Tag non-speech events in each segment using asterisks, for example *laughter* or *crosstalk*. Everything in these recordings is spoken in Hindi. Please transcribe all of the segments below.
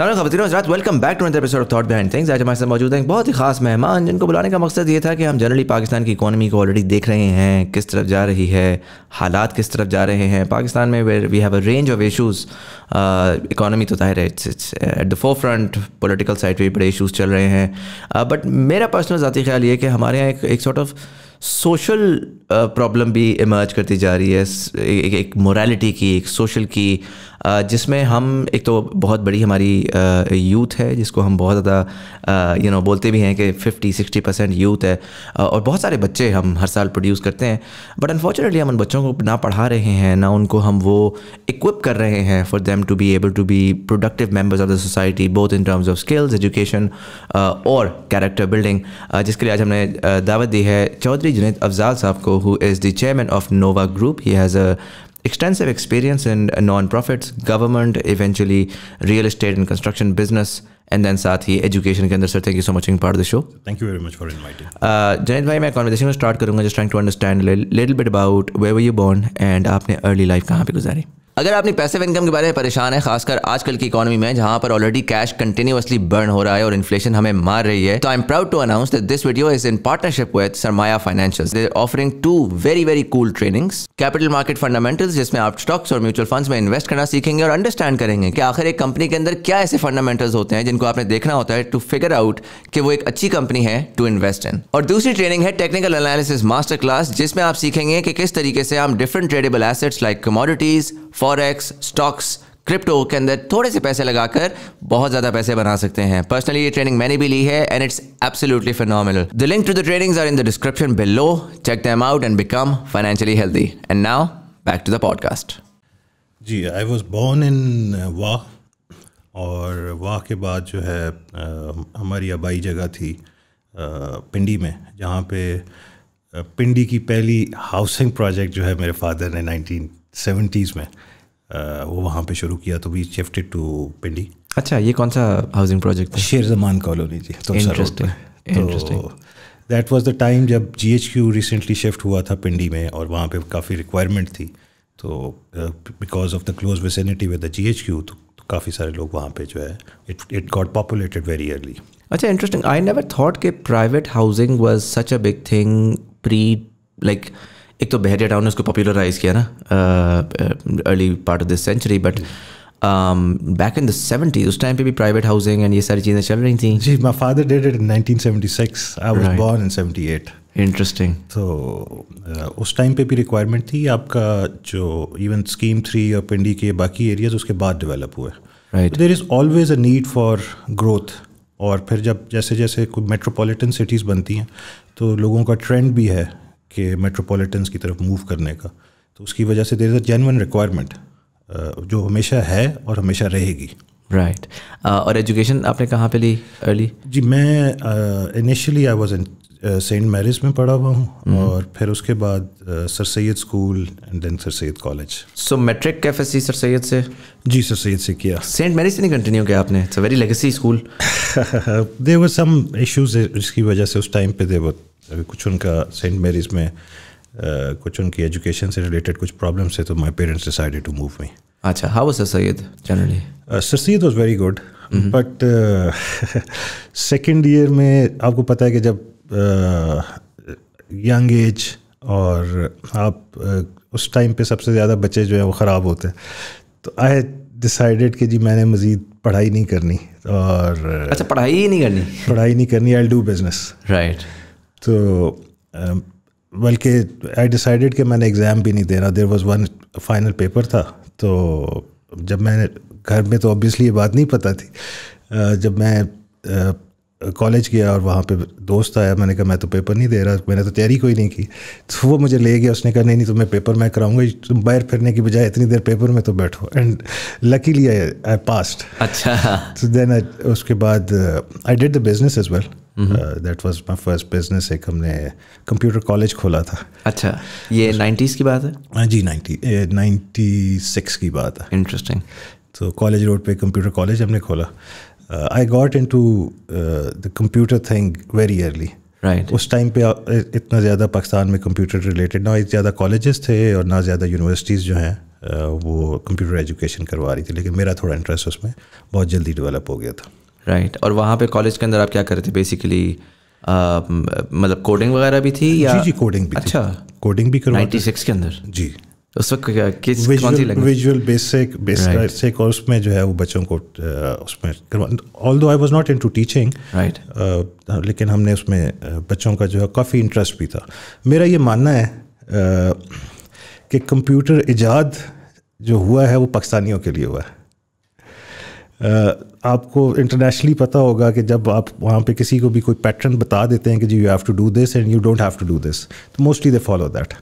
खबरों welcome back to episode of thought behind things आज हमारे साथ मौजूद हैं बहुत ही खास मेहमान जिनको बुलाने का मकसद ये था कि हम जनरली पाकिस्तान की इकोनॉमी को ऑलरेडी देख रहे हैं किस तरफ जा रही है हालात किस तरफ जा रहे हैं पाकिस्तान में where we have a range of issues economy तो ताहिर है it's it's at the forefront political side पर भी बड़े इशूज़ चल रहे हैं बट uh, मेरा पर्सनल ज़ाती ख्याल ये कि हमारे यहाँ एक एक सॉर्ट ऑफ सोशल प्रॉब्लम भी इमर्ज करती जा रही है एक मोरालिटी की एक सोशल की जिसमें हम एक तो बहुत बड़ी हमारी यूथ है जिसको हम बहुत ज़्यादा यू नो बोलते भी हैं कि 50 60 परसेंट यूथ है और बहुत सारे बच्चे हम हर साल प्रोड्यूस करते हैं बट अनफॉर्चुनेटली हम उन बच्चों को ना पढ़ा रहे हैं ना उनको हम वो इक्विप कर रहे हैं for them to be able to be productive members of the society both in terms of skills education और कैरेक्टर बिल्डिंग जिसके लिए आज हमने दावत दी है चौधरी जुनेद अफजाल साहब को who is the chairman of Nova group he has a extensive experience in uh, nonprofits, government, eventually real estate and construction business, and then साथ ही एजुकेशन के अंदर sir thank you so much in part the show thank you very much for inviting Jayant भाई मैं कॉन्वर्सेशन स्टार्ट करूंगा just trying to understand little bit about where were you born and आपने अर्ली लाइफ कहाँ पे गुजारी अगर आपने पैसिव इनकम के बारे में परेशान है खासकर आजकल की इकोनॉमी में जहां पर ऑलरेडी कैश कंटिन्यूसली बर्न हो रहा है और इन्फ्लेशन हमें मार रही है तो I am proud to announce that this video is in partnership with Sarmaya financial they offering two very very cool trainings capital market fundamentals जिसमें आप स्टॉक्स और म्यूचुअल फंड में इन्वेस्ट करना सीखेंगे और अंडरस्टैंड करेंगे कि आखिर एक कंपनी के अंदर क्या ऐसे फंडामेंटल्स होते हैं जिन जिनको आपने देखना होता है टू फिगर आउट कि वो एक अच्छी कंपनी है टू इन्वेस्ट इन और दूसरी ट्रेनिंग है टेक्निकल एनालिसिस मास्टर क्लास जिसमें आप सीखेंगे कि किस तरीके से हम different tradeable assets like commodities forex stocks crypto के अंदर थोड़े से पैसे लगाकर बहुत ज़्यादा पैसे बना सकते हैं पर्सनली ये ट्रेनिंग मैंने भी ली है and it's absolutely phenomenal the link to the trainings are in the description below check them out and become financially healthy and now back to the podcast जी I was born in Wah और वहाँ के बाद जो है हमारी आबाई जगह थी आ, पिंडी में जहाँ पे पिंडी की पहली हाउसिंग प्रोजेक्ट जो है मेरे फादर ने नाइनटीन सेवेंटीज़ में आ, वो वहाँ पे शुरू किया तो वी शिफ्टेड टू पिंडी अच्छा ये कौन सा हाउसिंग प्रोजेक्ट था शेर जमान कॉलोनी जी तो दैट वाज द टाइम जब जीएचक्यू रिसेंटली शिफ्ट हुआ था पिंडी में और वहाँ पे काफ़ी रिक्वायरमेंट थी तो because of the close vicinity with the Q तो काफ़ी सारे लोग वहाँ पे जो है it it got populated very early अच्छा इंटरेस्टिंग आई नेवर थॉट के private housing was such a big thing pre like एक तो बहरिया टाउन ने उसको पॉपुलराइज किया ना early part of this century but back in the seventies उस टाइम पे भी प्राइवेट हाउसिंग एंड ये सारी चीज़ें चल रही थी जी my father did it in nineteen seventy six I was born in seventy eight interesting तो uh, उस टाइम पे भी रिक्वायरमेंट थी आपका जो इवन स्कीम थ्री और पिंडी के बाकी एरियाज उसके बाद डेवलप हुए right there is always a need for growth और फिर जब जैसे जैसे कोई मेट्रोपॉलिटन सिटीज़ बनती हैं तो लोगों का ट्रेंड भी है कि मेट्रोपॉलिटन की तरफ मूव करने का तो उसकी वजह से there is a genuine requirement जो हमेशा है और हमेशा रहेगी राइट right. uh, और एजुकेशन आपने कहाँ पे ली अर्ली जी मैं initially I was in saint Mary's में पढ़ा हुआ हूँ हम्म। और फिर उसके बाद sir Syed school and then sir Syed college so matric कैफ एस सर सैद से जी सर सैद से किया सेंट मैरिज से नहीं कंटिन्यू किया आपने it's very legacy school they were some issues इसकी वजह से उस टाइम पे दे वो कुछ उनका सेंट मैरिज में कुछ उनकी एजुकेशन से रिलेटेड कुछ प्रॉब्लम्स थे तो my parents decided to move me अच्छा how was sir Syed generally sir Syed was very good but second year में आपको पता है कि जब यंग एज और आप उस टाइम पे सबसे ज़्यादा बच्चे जो हैं वो ख़राब होते हैं तो आई डिसाइडेड कि जी मैंने मज़ीद पढ़ाई नहीं करनी और अच्छा पढ़ाई ही नहीं करनी पढ़ाई नहीं करनी आई डू बिज़नेस राइट तो बल्कि आई डिसाइडेड कि मैंने एग्ज़ाम भी नहीं देना there was one final paper था तो जब मैंने घर में तो ऑब्वियसली ये बात नहीं पता थी जब मैं कॉलेज गया और वहाँ पे दोस्त आया मैंने कहा मैं तो पेपर नहीं दे रहा मैंने तो तैयारी कोई नहीं की तो वो मुझे ले गया उसने कहा नहीं नहीं तो मैं पेपर मैं कराऊंगा तुम बाहर फिरने की बजाय इतनी देर पेपर में तो बैठो and luckily I I passed अच्छा तो देन उसके बाद I did the business as well that was my first business एक हमने कंप्यूटर कॉलेज खोला था अच्छा ये नाइन्टीज़ की बात है हाँ जी नाइन्टी नाइन्टी की बात है इंटरेस्टिंग तो कॉलेज रोड पे कंप्यूटर कॉलेज हमने खोला uh, I got into uh, the computer thing very early. Right. उस टाइम पे uh, इतना ज़्यादा पाकिस्तान में कंप्यूटर रिलेटेड ना ज़्यादा कॉलेजेस थे और ना ज़्यादा यूनिवर्सिटीज़ जो हैं uh, वो कंप्यूटर एजुकेशन करवा रही थी लेकिन मेरा थोड़ा इंटरेस्ट उसमें बहुत जल्दी डेवलप हो गया था राइट right. और वहाँ पे कॉलेज के अंदर आप क्या कर रहे थे बेसिकली uh, मतलब कोडिंग वगैरह भी थी या जी जी कोडिंग भी अच्छा कोडिंग भी करवाई सिक्स के अंदर जी उस वक्त किस कौन सी लैंग्वेज विजुअल बेसिक बेसिक और उसमें जो है वो बच्चों को उसमें although I was not into teaching right लेकिन हमने उसमें बच्चों का जो है काफ़ी इंटरेस्ट भी था मेरा ये मानना है uh, कि कंप्यूटर इजाद जो हुआ है वो पाकिस्तानियों के लिए हुआ है आपको इंटरनेशनली पता होगा कि जब आप वहाँ पे किसी को भी कोई पैटर्न बता देते हैं कि जी you have to do this and you don't have to do this तो मोस्टली दे फॉलो दैट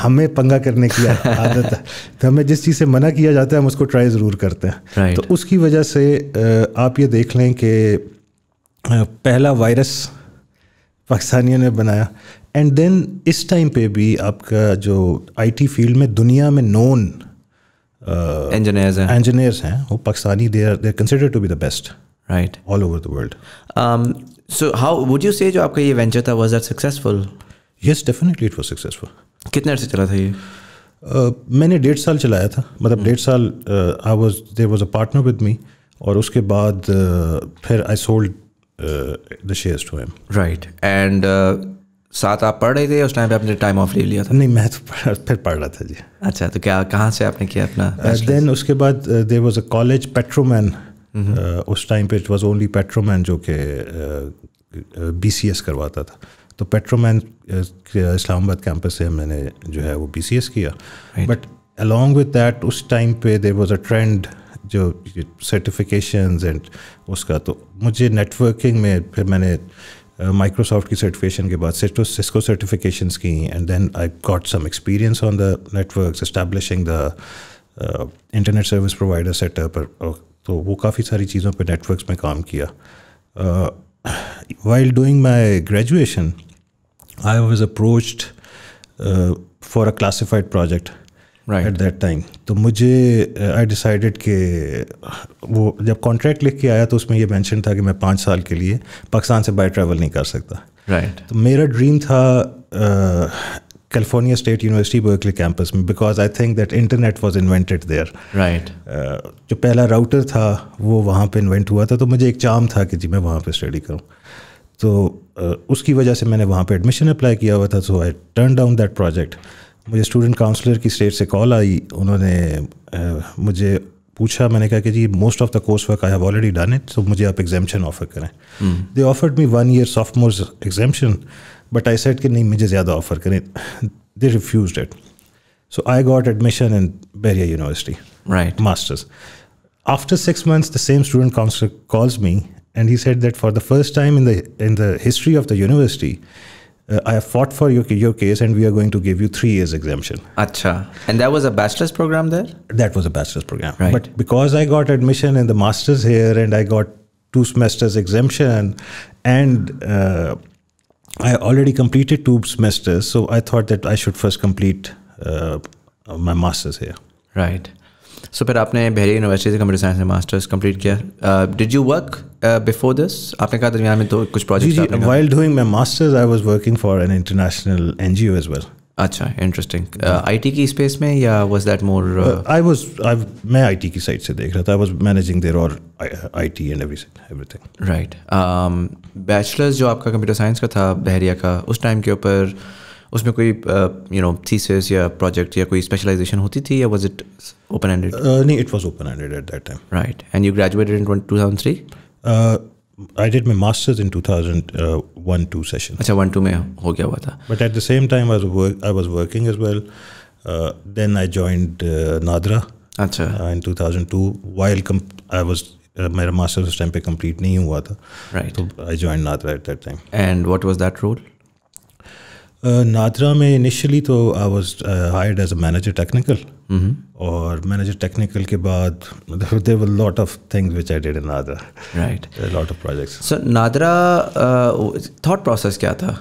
हमें पंगा करने की *laughs* आदत है तो हमें जिस चीज़ से मना किया जाता है हम उसको ट्राई ज़रूर करते हैं right. तो उसकी वजह से आप ये देख लें कि पहला वायरस पाकिस्तानियों ने बनाया एंड देन इस टाइम पे भी आपका जो आईटी फील्ड में दुनिया में नोन इंजीनियर्स uh, हैं इंजीनियर्स हैं वो Pakistani they are consider to be the best right all over the world so how would you say जो आपका ये वेंचर था was that successful yes definitely it was successful कितने अरसे चला था ये uh, मैंने डेढ़ साल चलाया था मतलब hmm. डेढ़ साल I was there was a partner with me और उसके बाद uh, फिर I sold the shares to him right and साथ आप पढ़ रहे थे उस टाइम पे आपने टाइम ऑफ ले लिया था नहीं मैं तो पढ़, फिर पढ़ रहा था जी अच्छा तो क्या कहाँ से आपने किया अपना देन uh, उसके बाद देर वॉज अ कॉलेज पेट्रोमैन उस टाइम पे इट वॉज ओनली पेट्रोमैन जो कि बी सी एस करवाता था तो पेट्रोमैन uh, इस्लामाबाद कैंपस से मैंने जो है वो बी सी एस किया बट अलॉन्ग विद डैट उस टाइम पे देर वॉज अ ट्रेंड जो सर्टिफिकेशन एंड उसका तो मुझे नेटवर्किंग में फिर मैंने माइक्रोसॉफ्ट uh, की सर्टिफिकेशन के बाद सिस्को सिस्को की and then I got some experience on the network establishing the internet service provider setup तो वो काफ़ी सारी चीज़ों पर नेटवर्क में काम किया while doing my graduation I was approached for a classified project at that time तो मुझे आई uh, डिसाइडेड कि uh, वो जब कॉन्ट्रैक्ट लिख के आया तो उसमें ये मेंशन था कि मैं पाँच साल के लिए पाकिस्तान से बाई ट्रैवल नहीं कर सकता राइट right. तो मेरा ड्रीम था California state university Berkeley campus में because I think that internet was invented there right जो पहला राउटर था वो वहाँ पर इन्वेंट हुआ था तो मुझे एक चाम था कि जी मैं वहाँ पर स्टडी करूँ तो uh, उसकी वजह से मैंने वहाँ पर एडमिशन अप्लाई किया हुआ था so I turn down that project मुझे स्टूडेंट काउंसलर की स्टेट से कॉल आई उन्होंने मुझे पूछा मैंने कहा कि जी most of the course work I have already done it so मुझे आप एग्जामेशन ऑफर करें they offered me one year sophomores exemption but I said कि नहीं मुझे ज़्यादा ऑफर करें they refuse it so I got admission in Bahria university right masters after six months the same student counsellor calls me and he said that for the first time in the in the history of the university uh, I have fought for your, your case and we are going to give you three years exemption. Acha. And that was a bachelor's program there? That was a bachelor's program. Right. But because I got admission in the master's here and I got two semesters exemption and uh, I already completed two semesters, so I thought that I should first complete uh, my master's here. Right. So फिर आपने Bahria university computer science science complete masters uh, Did you work? Before uh, this आपने कहा दरमियान में दो कुछ project while doing my masters I was working for an international N G O as well अच्छा इंटरेस्टिंग आईटी uh, की स्पेस में या was that more I was I मैं आईटी की साइड से देख रहा था आई वाज मैनेजिंग देयर और IT and everything right bachelors जो आपका कंप्यूटर साइंस का था बहरिया का उस टाइम के ऊपर उसमें कोई यू नो थीसिस या प्रोजेक्ट या कोई स्पेशलाइजेशन होती थी या वाज इट ओपन एंडेड नहीं it was open ended at that time right and you graduated in 2003 I did my masters in two thousand one two session अच्छा वन टू में हो गया हुआ था but at the same time I was working as well then I joined NADRA अच्छा in two thousand to while I was मेरा मास्टर्स उस टाइम पे कम्प्लीट नहीं हुआ था right I joined NADRA at that time and what was that role NADRA uh, में इनिशियली तो I was hired as a manager technical और मैनेजर टेक्निकल के बाद there were lot of things which I did in NADRA right lot of projects sir NADRA thought process क्या था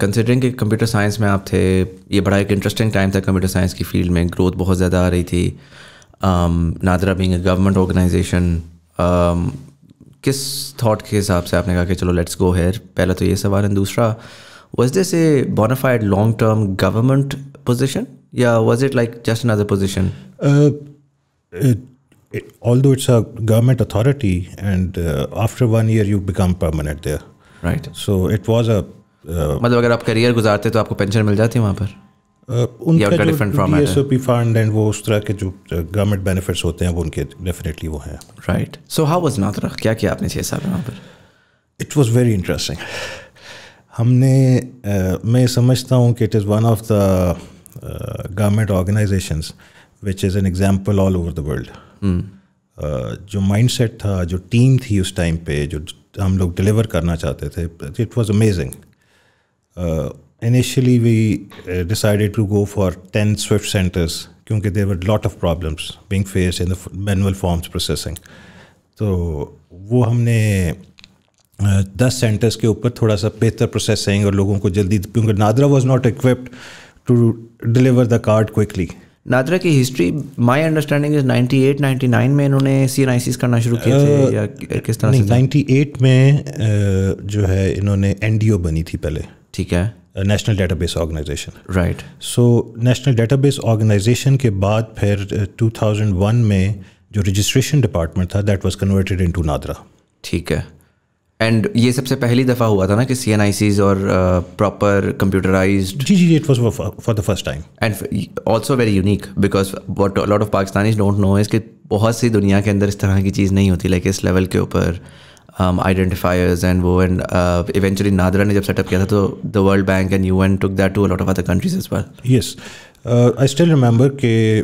कंसिडरिंग कंप्यूटर साइंस में आप थे ये बड़ा एक इंटरेस्टिंग टाइम था कंप्यूटर साइंस की फील्ड में ग्रोथ बहुत ज़्यादा आ रही थी um, NADRA being government organisation किस थाट के हिसाब से आपने कहा कि चलो लेट्स गो हेयर पहला तो ये सवाल है दूसरा was this a bona fide long term government position? Yeah, was it like just another position? Uh, it, it, although it's a government authority, and uh, after one year you become permanent there. Right. So it was a. Uh, मतलब अगर आप करियर गुजारते तो आपको पेंशन मिल जाती है वहाँ पर उनका जो डीएसओपी फंड एंड वो उस तरह के जो गवर्नमेंट बेनिफिट्स होते हैं वो उनके डेफिनेटली वो हैं right so how was NADRA क्या किया आपने छः साल वहाँ पर इट वाज वेरी इंटरेस्टिंग हमने uh, मैं समझता हूँ कि it is one of the government organisations which is an example all over the world जो माइंडसेट था जो टीम थी उस टाइम पे जो हम लोग डिलीवर करना चाहते थे it was amazing initially we decided to go for ten swift centres क्योंकि there lot of problems being face in the manual forms processing तो वो हमने दस सेंटर्स के ऊपर थोड़ा सा बेहतर प्रोसेसिंग और लोगों को जल्दी क्योंकि NADRA was not equipped to deliver the card quickly NADRA की हिस्ट्री माई अंडरस्टैंडिंग इज 98 99 में इन्होंने सी एन करना शुरू किया थे या किस तरह से नाइन्टी एट में जो है इन्होंने एन बनी थी पहले ठीक है national database organisation right so national database organisation के बाद फिर थाउजेंड 2001 में जो रजिस्ट्रेशन डिपार्टमेंट था that was converted into NADRA ठीक है एंड ये सबसे पहली दफ़ा हुआ था ना कि सी एन आई सीज और प्रॉपर uh, कंप्यूटराइज जी जी it was for the first time and also very unique because what lot of Pakistani don't know is कि बहुत सी दुनिया के अंदर इस तरह की चीज़ नहीं होती लाइक इस लेवल के ऊपर आइडेंटिफायर्स um, एंड वो एंड इवेंचुअली uh, नादरा ने जब सेटअप किया था तो the World Bank and U N took that to lot of other countries is well yes I still remember के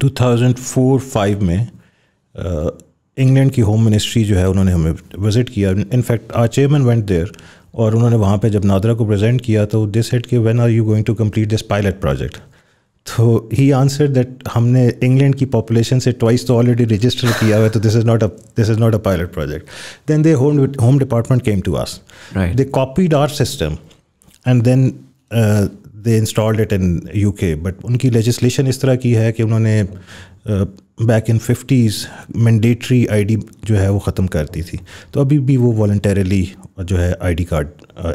टू थाउजेंड फोर फाइव में uh, इंग्लैंड की होम मिनिस्ट्री जो है उन्होंने हमें विज़िट किया in fact our chairman went there और उन्होंने वहाँ पे जब नादरा को प्रेजेंट किया तो दिस हेड के when are you going to complete this pilot project तो ही आंसर दैट हमने इंग्लैंड की पॉपुलेशन से ट्वाइस तो ऑलरेडी रजिस्टर किया हुआ है तो this is not a this is not a pilot project then they home home department came to us they copied our system and then they installed it in U K but उनकी लेजिस्लेशन इस तरह की है कि उन्होंने back in fifties mandatory ID जो है वो ख़त्म करती थी तो अभी भी वो वॉल्टरली जो है ID card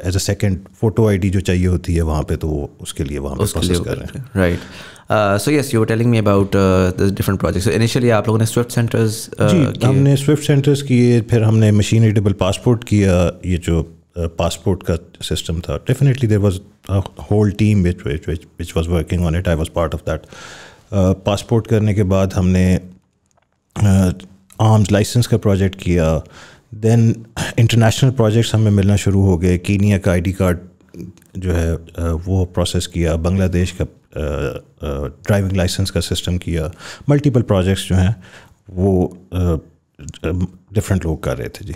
as a second photo ID जो चाहिए होती है वहाँ पे तो वो उसके लिए वहाँ पे प्रोसेस कर रहे हैं right so yes you telling me about different projects initially आप लोगों ने स्विफ्ट सेंटर्स uh, हमने स्विफ्ट सेंटर्स किए फिर हमने मशीन एडेबल पासपोर्ट किया ये जो पासपोर्ट का सिस्टम था definitely there was whole team which which which was working on it I was part of that passport करने के बाद हमने आर्म्स लाइसेंस का प्रोजेक्ट किया देन इंटरनेशनल प्रोजेक्ट्स हमें मिलना शुरू हो गए कीनिया का आईडी कार्ड जो है वो प्रोसेस किया बांग्लादेश का ड्राइविंग लाइसेंस का सिस्टम किया मल्टीपल प्रोजेक्ट्स जो हैं वो डिफरेंट लोग कर रहे थे जी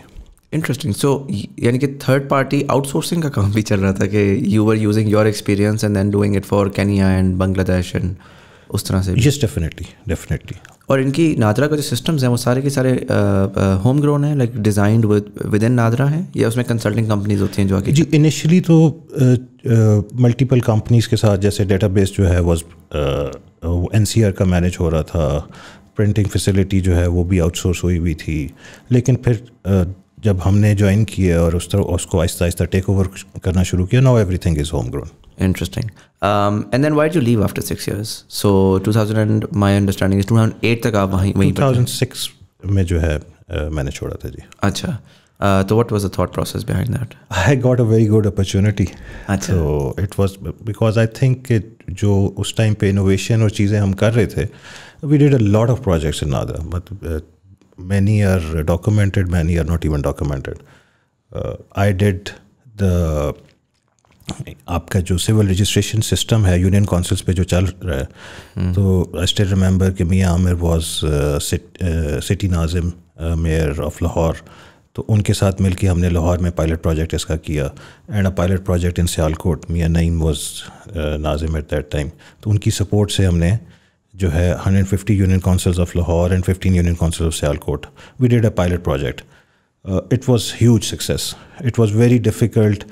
इंटरेस्टिंग सो यानी कि थर्ड पार्टी आउटसोर्सिंग का काम भी चल रहा था कि you are using your experience and then doing it for Kenya and Bangladesh and उस तरह से यस डेफिनेटली डेफिनेटली और इनकी नादरा का जो सिस्टम्स हैं वो सारे के सारे होम ग्रोन हैं like designed within NADRA हैं या उसमें कंसल्टिंग कंपनीज होती हैं जो आगे जी इनिशियली तो मल्टीपल uh, कंपनीज़ uh, के साथ जैसे बेस जो है वॉज एन सी आर का मैनेज हो रहा था प्रिंटिंग फैसिलिटी जो है वो भी आउटसोर्स हुई हुई थी लेकिन फिर जब हमने ज्वाइन किया और उस तरह उसको आहिस्ता आहिस्ता टेक ओवर करना शुरू किया now everything is home grown interesting and then then you leave after six years so two thousand and my understanding two thousand eight तक आप वहीं वहीं सिक्स में जो है मैंने छोड़ा था जी अच्छा तो what was the thought process behind that I got a very good opportunity अच्छा तो it was because I think जो उस टाइम पे इनोवेशन और चीज़ें हम कर रहे थे we did a lot of projects in other मतलब many are documented, many are not even documented. Uh, I did the आपका जो सिविल रजिस्ट्रेशन सिस्टम है यूनियन काउंसिल्स पे जो चल रहा है हम्म। तो आई स्टिल रिमेंबर कि Mian Aamir was city nazim mayor of Lahore तो उनके साथ मिलकर हमने लाहौर में पायलट प्रोजेक्ट इसका किया and a pilot project in Sialkot Mian Naeem was nazim at that time तो उनकी सपोर्ट से हमने uh, जो है 150 union councils of Lahore and 15 union council of Sialkot we did a pilot project it was huge success it was very difficult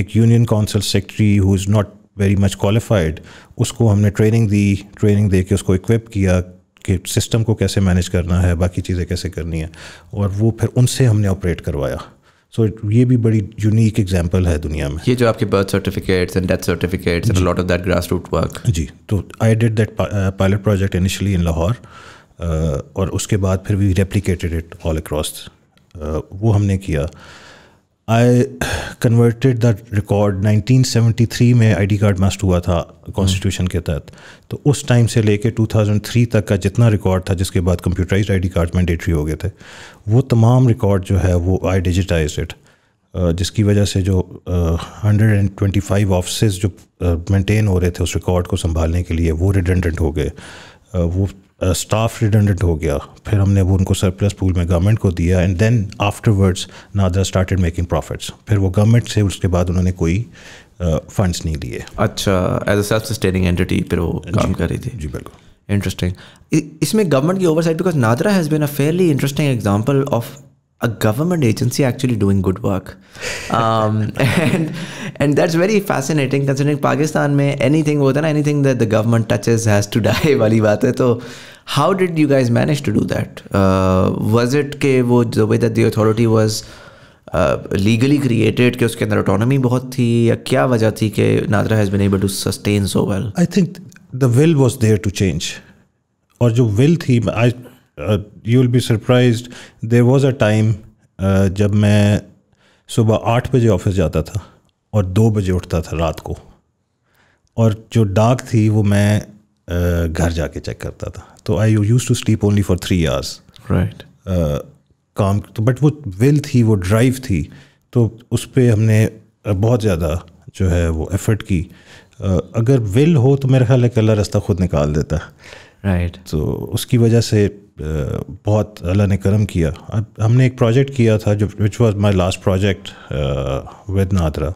एक union council secretary who is not very much qualified उसको हमने ट्रेनिंग दी ट्रेनिंग दे के उसको इक्विप किया कि सिस्टम को कैसे मैनेज करना है बाकी चीज़ें कैसे करनी है और वो फिर उनसे हमने ऑपरेट करवाया सो so, ये भी बड़ी यूनिक एग्जाम्पल है दुनिया में ये जो आपके birth certificates and death certificates and lot of that grass root work जी तो I did that pilot project initially in Lahore और उसके बाद फिर we replicated it all across वो हमने किया uh, I converted the record 1973 में आईडी कार्ड मस्ट हुआ था कॉन्स्टिट्यूशन के तहत तो उस टाइम से लेके 2003 तक का जितना रिकॉर्ड था जिसके बाद कंप्यूटराइज आईडी कार्ड मैंडेटरी हो गए थे वो तमाम रिकॉर्ड जो है वो आई डिजिटाइज इट जिसकी वजह से जो hundred and twenty five office जो मेंटेन हो रहे थे उस रिकॉर्ड को संभालने के लिए वो रिडेंडेंट हो गए वो स्टाफ uh, रिडेंडेंट हो गया फिर हमने वो उनको सरप्लस पूल में गवर्नमेंट को दिया and then afterwards NADRA started making profits फिर वो गवर्नमेंट से उसके बाद उन्होंने कोई फंड्स uh, नहीं दिए अच्छा as a self sustaining entity फिर वो काम कर रही थी जी बिल्कुल इंटरेस्टिंग इसमें गवर्नमेंट की oversight because NADRA has been a fairly interesting example of a government agency actually doing good work um, *laughs* and and that's very fascinating considering pakistan may anything hota than anything that the government touches has to *laughs* die wali baat hai so how did you guys manage to do that uh, was it ke wo, the way that the authority was legally created कि उसके अंदर ऑटोनॉमी बहुत थी या क्या वजह थी कि NADRA has been able to sustain so well I think the will was there to change और जो विल थी I you will be surprise there was a time जब मैं सुबह आठ बजे ऑफिस जाता था और दो बजे उठता था रात को और जो डाक थी वो मैं घर uh, घर जाके चेक करता था तो I use to sleep only for three hours right काम तो बट वो विल थी वो ड्राइव थी तो उस पर हमने uh, बहुत ज़्यादा जो है वो एफर्ट की uh, अगर विल हो तो मेरा ख्याल है कि अल्लाह रास्ता खुद निकाल देता है right. राइट तो उसकी वजह से बहुत अल्लाह ने करम किया अब हमने एक प्रोजेक्ट किया था जो which was my last project with NADRA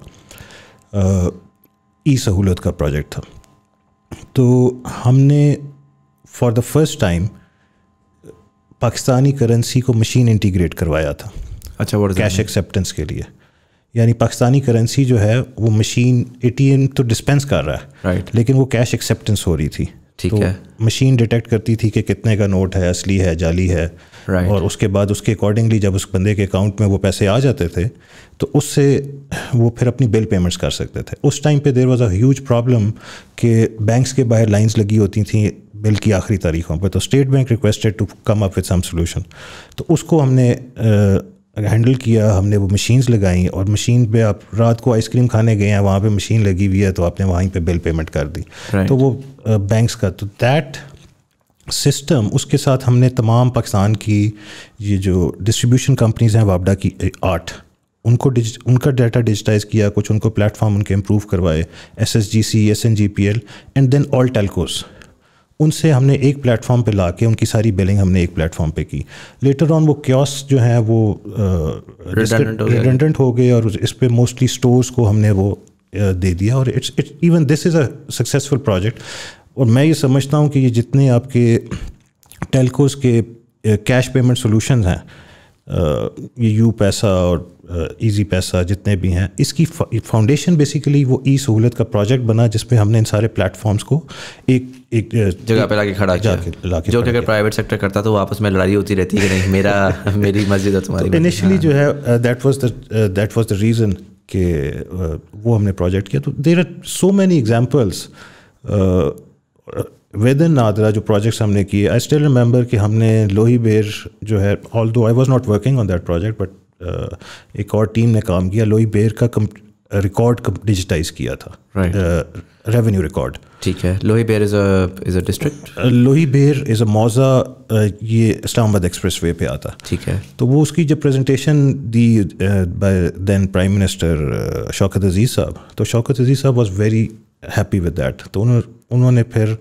e Sahulat का प्रोजेक्ट था तो हमने for the first time Pakistani currency को मशीन इंटीग्रेट करवाया था अच्छा कैश एक्सेप्टेंस के लिए यानी पाकिस्तानी करेंसी जो है वो मशीन एटीएम तो डिस्पेंस कर रहा है right. लेकिन वो कैश एक्सेप्टेंस हो रही थी ठीक तो है मशीन डिटेक्ट करती थी कि कितने का नोट है असली है जाली है right. और उसके बाद उसके अकॉर्डिंगली जब उस बंदे के अकाउंट में वो पैसे आ जाते थे तो उससे वो फिर अपनी बिल पेमेंट्स कर सकते थे उस टाइम पे there was a huge problem कि बैंक्स के बाहर लाइंस लगी होती थी बिल की आखिरी तारीखों पर तो State Bank requested to come up with some solution तो उसको हमने हैंडल किया हमने वो मशीन्स लगाई और मशीन पे आप रात को आइसक्रीम खाने गए हैं वहाँ पे मशीन लगी हुई है तो आपने वहीं पे बिल पेमेंट कर दी right. तो वो बैंक्स का तो दैट सिस्टम उसके साथ हमने तमाम पाकिस्तान की ये जो डिस्ट्रीब्यूशन कंपनीज हैं वापडा की आठ उनको डिज उनका डाटा डिजिटाइज किया कुछ उनको प्लेटफॉर्म उनके इम्प्रूव करवाए S S G C S N G P L and then all telcos उनसे हमने एक प्लेटफॉर्म पे ला के उनकी सारी बिलिंग हमने एक प्लेटफॉर्म पे की लेटर ऑन वो क्योस जो है वो रिडेंडेंट हो गए और इस पर मोस्टली स्टोर्स को हमने वो दे दिया और it's it's even this is a successful project और मैं ये समझता हूँ कि ये जितने आपके टेलकोस के कैश पेमेंट सोल्यूशन हैं ये यू पैसा और ईजी पैसा जितने भी हैं इसकी फाउंडेशन बेसिकली वो ई सहूलत का प्रोजेक्ट बना जिसमें हमने इन सारे प्लेटफॉर्म्स को एक एक जगह पे लाके खड़ा किया के जो कि अगर प्राइवेट सेक्टर करता तो आपस में लड़ाई होती रहती है कि नहीं मेरा *laughs* मेरी मस्जिद है तुम्हारी इनिशियली तो हाँ। जो है that was the that was the reason कि वो हमने प्रोजेक्ट किया तो there are so many examples within NADRA जो प्रोजेक्ट्स हमने किए आई स्टिल रिमेंबर कि हमने लोही बेर जो है although I was not working on that project but एक और टीम ने काम किया लोई बेर का रिकॉर्ड डिजिटाइज किया था रेवेन्यू रिकॉर्ड ठीक है Lohi Bher is is a district Lohi Bher is अ मौजा ये इस्लामाबाद एक्सप्रेस वे पर आता ठीक है तो वो उसकी जब प्रेजेंटेशन दी by then prime minister Shaukat Aziz sahab तो Shaukat Aziz sahab was very happy with that तो उन्होंने फिर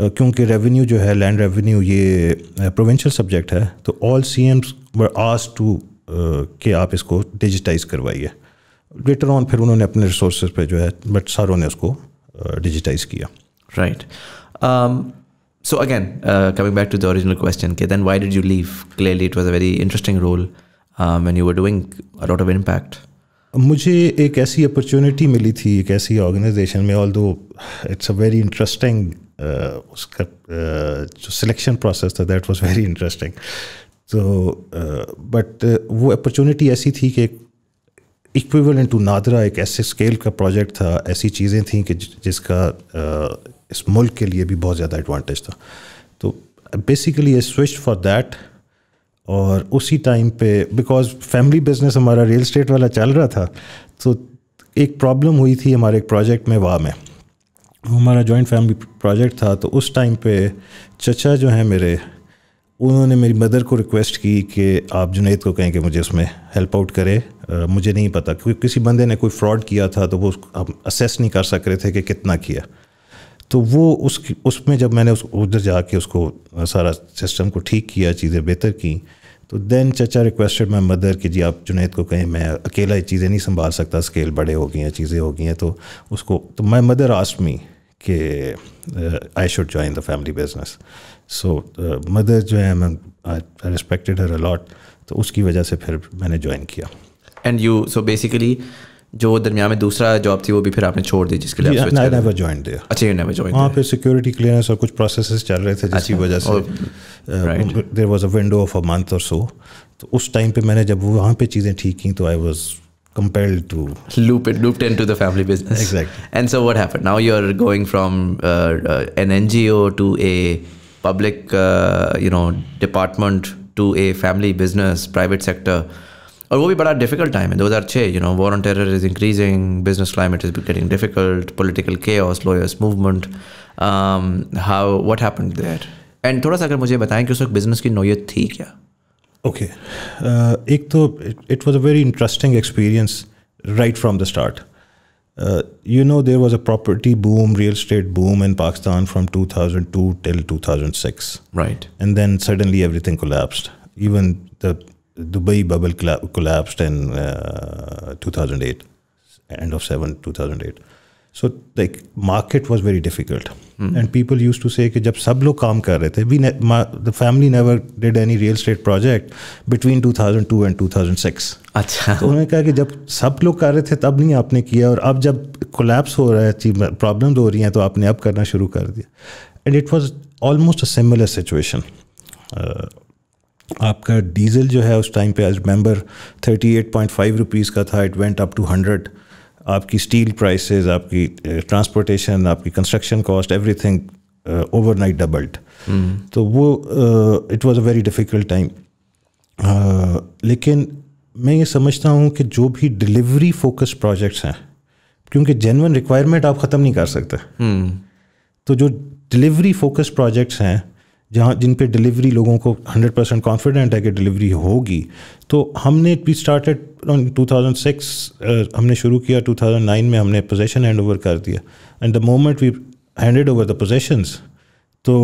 क्योंकि रेवेन्यू जो है लैंड रेवेन्यू ये प्रोविंशियल सब्जेक्ट है तो all C Ms were asked to कि आप इसको डिजिटाइज करवाइए लेटर ऑन फिर उन्होंने अपने रिसोर्स पे जो है बट सारों ने उसको डिजिटाइज किया right so again coming back to the original question के then why did you leave clearly it was a very interesting role man you were doing a lot of impact मुझे एक ऐसी अपॉर्चुनिटी मिली थी एक ऐसी ऑर्गेनाइजेशन में although it's a very interesting उसका uh, जो सिलेक्शन प्रोसेस था दैट वाज वेरी इंटरेस्टिंग तो बट uh, uh, वो अपॉर्चुनिटी ऐसी थी कि इक्विवेलेंट टू नादरा एक ऐसे स्केल का प्रोजेक्ट था ऐसी चीज़ें थी कि जिसका uh, इस मुल्क के लिए भी बहुत ज़्यादा एडवांटेज था तो बेसिकली ये स्विच फॉर दैट और उसी टाइम पे बिकॉज फैमिली बिजनेस हमारा रियल स्टेट वाला चल रहा था तो एक प्रॉब्लम हुई थी हमारे एक प्रोजेक्ट में वाह में हमारा जॉइंट फैमिली प्रोजेक्ट था तो उस टाइम पे चचा जो है मेरे उन्होंने मेरी मदर को रिक्वेस्ट की कि आप जुनेद को कहें कि मुझे उसमें हेल्प आउट करें मुझे नहीं पता क्योंकि किसी बंदे ने कोई फ्रॉड किया था तो वो हम असेस नहीं कर सक रहे थे कि कितना किया तो वो उस उसमें जब मैंने उस उधर जाके उसको सारा सिस्टम को ठीक किया चीज़ें बेहतर की तो देन चचा रिक्वेस्टेड मैं मदर कि जी आप जुनेद को कहें मैं अकेला ये चीज़ें नहीं संभाल सकता स्केल बड़े हो गए हैं चीज़ें हो गई हैं तो उसको तो मैं मदर आस्ट मी कि I should join the family business so mother uh, जो है मैं आई रिस्पेक्टेड हर अलॉट तो उसकी वजह से फिर मैंने ज्वाइन किया एंड यू सो बेसिकली जो दरमिया में दूसरा जॉब थी वो भी फिर आपने छोड़ दी जिसके लिए नेवर ज्वाइन अच्छा यू नेवर ज्वाइन वहाँ पे सिक्योरिटी क्लियरेंस और कुछ प्रोसेसेस चल रहे थे जिसकी अच्छा, वजह से there was a window of a month और सो uh, तो उस टाइम पे मैंने जब वहाँ पे चीज़ें ठीक की तो I was compelled to loop it looped into the family business exactly and so what happened now you are going from uh, uh, an ngo to a public uh, you know department to a family business private sector और वो भी बड़ा डिफिकल्ट टाइम है दो हज़ार छः you know war on terror is increasing business climate is getting difficult political के स्लोयर्स movement how what happen there and थोड़ा सा अगर मुझे बताएं कि उस वक्त बिज़नेस की नोयत थी क्या ओके okay. uh, एक तो it was a very interesting experience right from the start Uh, you know there was a property boom real estate boom in pakistan from 2002 till 2006 right and then suddenly everything collapsed even the dubai bubble collapsed in uh, 2008 end of 7 2008 so like market was very difficult hmm. and people used to say that when log kaam kar rahe the, we the family never did any real estate project between 2002 and 2006 अच्छा तो उन्होंने कहा कि जब सब लोग कर रहे थे तब नहीं आपने किया और अब जब कोलेप्स हो रहा है चीज हो रही हैं तो आपने अब करना शुरू कर दिया and it was almost a similar situation आपका डीजल जो है उस टाइम पे आज रिमेंबर फाइव रुपीज़ का था it went up to hundred आपकी स्टील प्राइसेस आपकी ट्रांसपोर्टेशन uh, आपकी construction cost everything overnight doubled तो वो it was a very difficult time लेकिन मैं ये समझता हूँ कि जो भी डिलीवरी फोकस प्रोजेक्ट्स हैं क्योंकि जेनवन रिक्वायरमेंट आप ख़त्म नहीं कर सकते हम्म। तो जो डिलीवरी फोकस प्रोजेक्ट्स हैं जहाँ जिन पे डिलीवरी लोगों को 100 परसेंट कॉन्फिडेंट है कि डिलीवरी होगी तो हमने वी स्टार्टेड ऑन 2006 सिक्स हमने शुरू किया 2009 में हमने पोजेशन हैंड ओवर कर दिया and the moment we handed over the possessions तो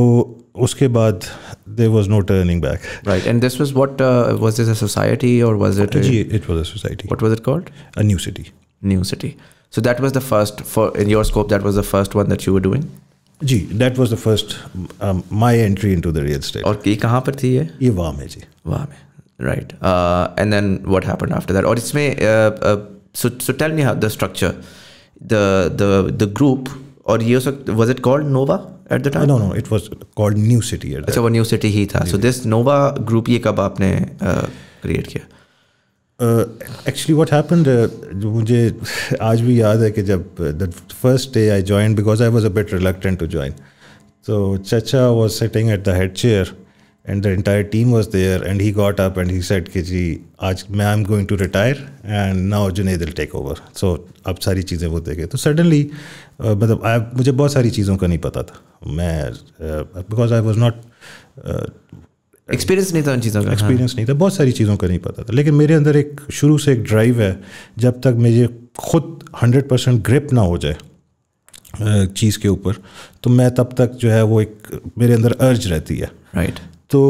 उसके बाद there was no turning back. Right, and this was what uh, was this a society or was it? A, it was a society. What was it called? A new city. New city. So that was the first for in your scope. That was the first one that you were doing. जी that was the first um, my entry into the real estate. और ये कहाँ पर थी ये ये वाह में जी वाह में right and then what happened after that और इसमें so the structure the group और ये हो सकता was it called Nova at the time no no it was called New City अच्छा वो न्यू सिटी ही था सो दिस नोवा ग्रुप ये कब आपने क्रिएट uh, किया एक्चुअली व्हाट हैपेंड मुझे आज भी याद है कि जब the first day I join because I was a bit reluctant to join तो चचा was setting at the head chair and the entire team was there and he got up and he said कि जी आज मैं I am going to retire and now Junaid दिल टेक ओवर सो अब सारी चीज़ें वो देखे तो सडनली मतलब आई मुझे बहुत सारी चीज़ों का नहीं पता था मैं because I was not experience नहीं था उन चीज़ों का एक्सपीरियंस हाँ. नहीं था बहुत सारी चीज़ों का नहीं पता था लेकिन मेरे अंदर एक शुरू से एक ड्राइव है जब तक मुझे खुद हंड्रेड परसेंट ग्रिप ना हो जाए चीज़ के ऊपर तो मैं तब तक जो है वो एक मेरे अंदर अर्ज रहती है राइट right. तो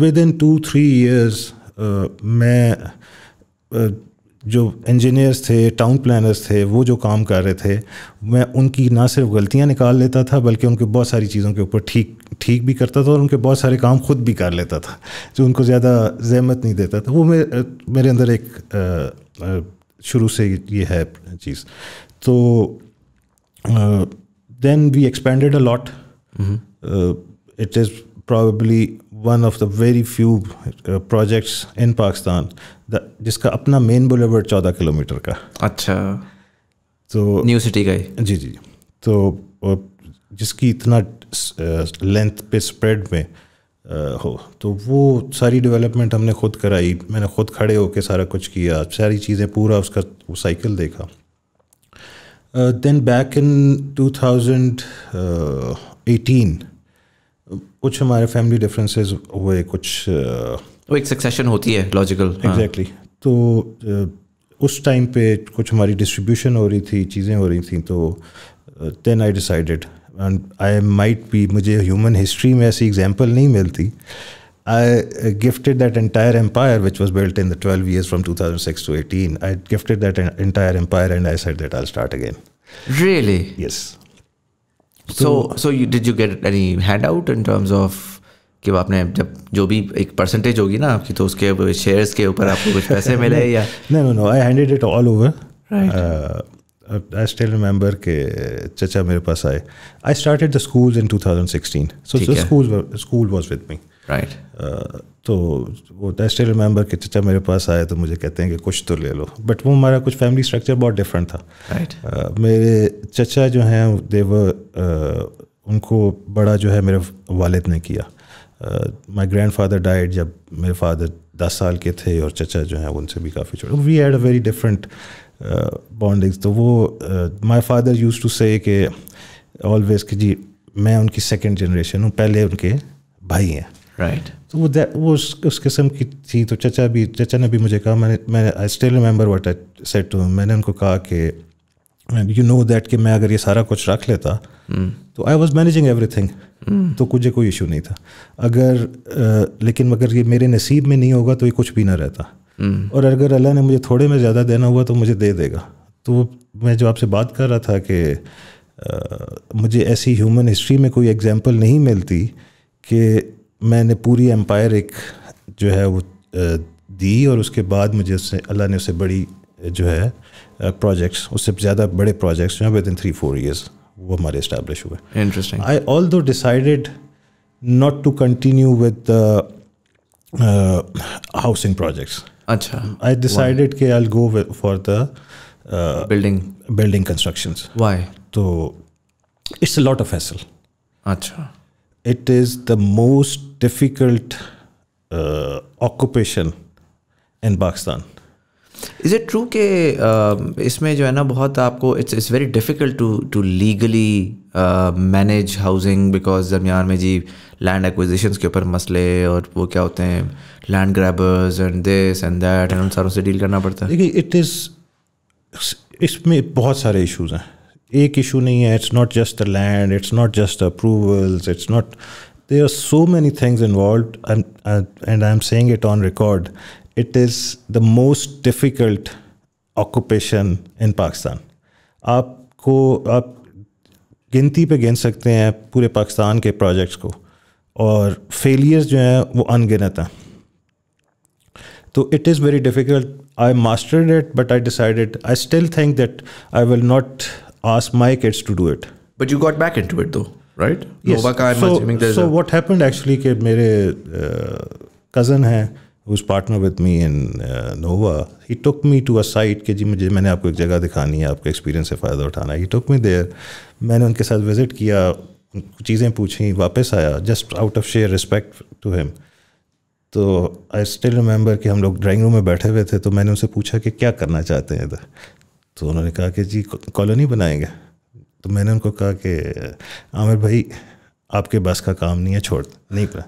within two three years मैं uh, जो इंजीनियर्स थे टाउन प्लानर्स थे वो जो काम कर रहे थे मैं उनकी ना सिर्फ गलतियां निकाल लेता था बल्कि उनके बहुत सारी चीज़ों के ऊपर ठीक ठीक भी करता था और उनके बहुत सारे काम खुद भी कर लेता था जो उनको ज़्यादा जहमत नहीं देता था वो मे uh, मेरे अंदर एक uh, शुरू से ये है चीज़ तो then we expanded a lot it is probably one of the very few uh, projects in Pakistan that जिसका अपना मेन बुलेवर्ड चौदह किलोमीटर का अच्छा तो न्यू सिटी का ही जी जी तो जिसकी इतना लेंथ uh, पे स्प्रेड में uh, हो तो वो सारी डेवलपमेंट हमने खुद कराई मैंने खुद खड़े होके सारा कुछ किया सारी चीज़ें पूरा उसका वो साइकिल देखा देन बैक इन 2018 कुछ हमारे फैमिली डिफरेंसेस हुए कुछ वो तो एक सक्सेशन होती है लॉजिकल एग्जैक्टली हाँ। तो उस टाइम पे कुछ हमारी डिस्ट्रीब्यूशन हो रही थी चीज़ें हो रही थी तो then I decided and I might be मुझे ह्यूमन हिस्ट्री में ऐसी एग्जाम्पल नहीं मिलती I gifted that entire empire which was built in the twelve year from two thousand six to eighteen I gifted that entire empire and I set that I start again really yes so so you you you get any hand out in terms of कि आपने जब जो भी एक परसेंटेज होगी ना आपकी तो उसके शेयर्स के ऊपर आपको कुछ पैसे *laughs* मिले या no no no I handed it all over I still remember के चचा मेरे पास आए I started the schools in 2016 so the school school was with me right तो वो टेस्ट रिमेंबर कि चचा मेरे पास आए तो मुझे कहते हैं कि कुछ तो ले लो बट वो हमारा कुछ फैमिली स्ट्रक्चर बहुत डिफरेंट था right. uh, मेरे चचा जो हैं देव uh, उनको बड़ा जो है मेरे वालिद ने किया माई ग्रैंड फादर डाइड जब मेरे फादर दस साल के थे और चचा जो हैं उनसे भी काफ़ी छोटे we had a very different bondings तो वो my father use to say always कि जी मैं उनकी सेकेंड जनरेशन हूँ पहले उनके भाई हैं राइट तो वो वो उस उस किस्म की थी तो चचा भी चचा ने भी मुझे कहा मैंने मैंने I still remember what I said to मैंने उनको कहा कि यू नो दैट कि मैं अगर ये सारा कुछ रख लेता mm. तो I was managing everything तो मुझे कोई इशू नहीं था अगर आ, लेकिन अगर ये मेरे नसीब में नहीं होगा तो ये कुछ भी ना रहता mm. और अगर अल्लाह ने मुझे थोड़े में ज़्यादा देना हुआ तो मुझे दे देगा तो मैं जो आपसे बात कर रहा था कि आ, मुझे ऐसी ह्यूमन हिस्ट्री में कोई एग्जाम्पल नहीं मिलती कि मैंने पूरी एम्पायर एक जो है वो दी और उसके बाद मुझे उससे अल्लाह ने उसे बड़ी जो है प्रोजेक्ट्स उससे ज़्यादा बड़े प्रोजेक्ट्स जो हैं within three four years वो हमारे इस्टेब्लिश हुए interesting I although decided not to continue with housing projects अच्छा आई डिसाइडेड के I go for the building building constructions why तो it's a lot of hassle अच्छा it is the most difficult uh, in Pakistan is it true कि इसमें जो है ना बहुत आपको it's it's very difficult to to legally manage housing because दरमियान में जी लैंड एक्विजिशन के ऊपर मसले और वो क्या होते हैं land grabbers and this and that and उन सारों से डील करना पड़ता है देखिए इट इज़ इसमें बहुत सारे इशूज़ हैं एक इशू नहीं है it's not just the land it's not just approvals it's not there are so many things involve and I am saying it on record it is the most difficult occupation in Pakistan आपको आप गिनती पे गिन सकते हैं पूरे पाकिस्तान के प्रोजेक्ट्स को और फेलियर्स जो हैं वो अनगिनत हैं तो it is very difficult I mastered it but I decided I still think that I will not ask my kids to do it. But you got back into it though, right? Yes. Nova ka, I'm so, assuming there's so a... what happened actually कि मेरे uh, cousin hai, who's partner with me in uh, Nova, he took me to a site कि जी मुझे मैंने आपको एक जगह दिखानी है आपका एक्सपीरियंस से फ़ायदा उठाना है ही टुक मी देयर मैंने उनके साथ विज़िट किया चीज़ें पूछी वापस आया just out of sheer respect to him तो आई स्टिल रिमेंबर कि हम लोग ड्राइंग रूम में बैठे हुए थे तो मैंने उनसे पूछा कि क्या करना चाहते हैं इधर तो उन्होंने कहा कि जी कॉलोनी बनाएंगे तो मैंने उनको कहा कि आमिर भाई आपके बस का काम नहीं है छोड़ नहीं पड़ा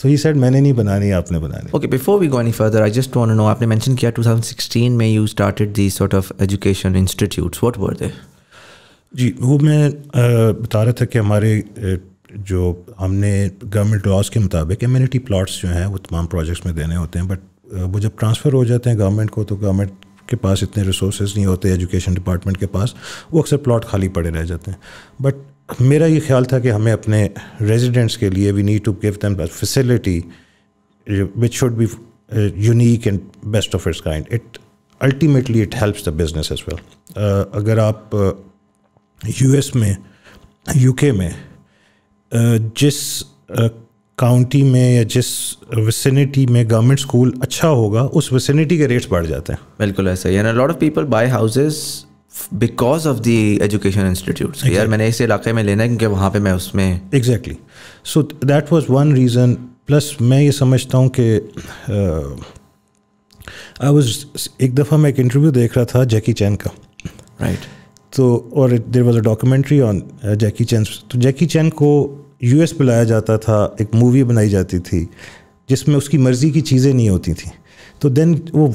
तो ये सेट मैंने नहीं बनानी आपने बनानी okay before we go any further I just want to know आपने मेंशन किया 2016 में you started the sort of education institutes what were they जी वो मैं आ, बता रहा था कि हमारे जो हमने गवर्नमेंट लॉज के मुताबिक कम्यूनिटी प्लाट्स जो हैं वो तमाम प्रोजेक्ट्स में देने होते हैं बट वो जब ट्रांसफ़र हो जाते हैं गवर्नमेंट को तो गवर्नमेंट के पास इतने रिसोर्सेज नहीं होते एजुकेशन डिपार्टमेंट के पास वो अक्सर प्लॉट खाली पड़े रह जाते हैं बट मेरा ये ख्याल था कि हमें अपने रेजिडेंट्स के लिए we need to give them facility which should be unique and best of its kind it ultimately it helps the business as well अगर आप यूएस uh, में यूके में uh, जिस uh, काउंटी में या जिस विसिनिटी में गवर्नमेंट स्कूल अच्छा होगा उस विसिनिटी के रेट्स बढ़ जाते हैं बिल्कुल ऐसा यानी lot of people buy houses because of the education institute यार मैंने इस इलाके में लेना है क्योंकि वहाँ पे मैं उसमें exactly so that was one reason plus मैं ये समझता हूँ कि आई uh, वॉज एक दफ़ा मैं एक इंटरव्यू देख रहा था जैकी चैन का राइट right. तो और there was a documentary on Jackie Chan तो जैकी चैन को यूएस बुलाया जाता था एक मूवी बनाई जाती थी जिसमें उसकी मर्ज़ी की चीज़ें नहीं होती थी तो देन वो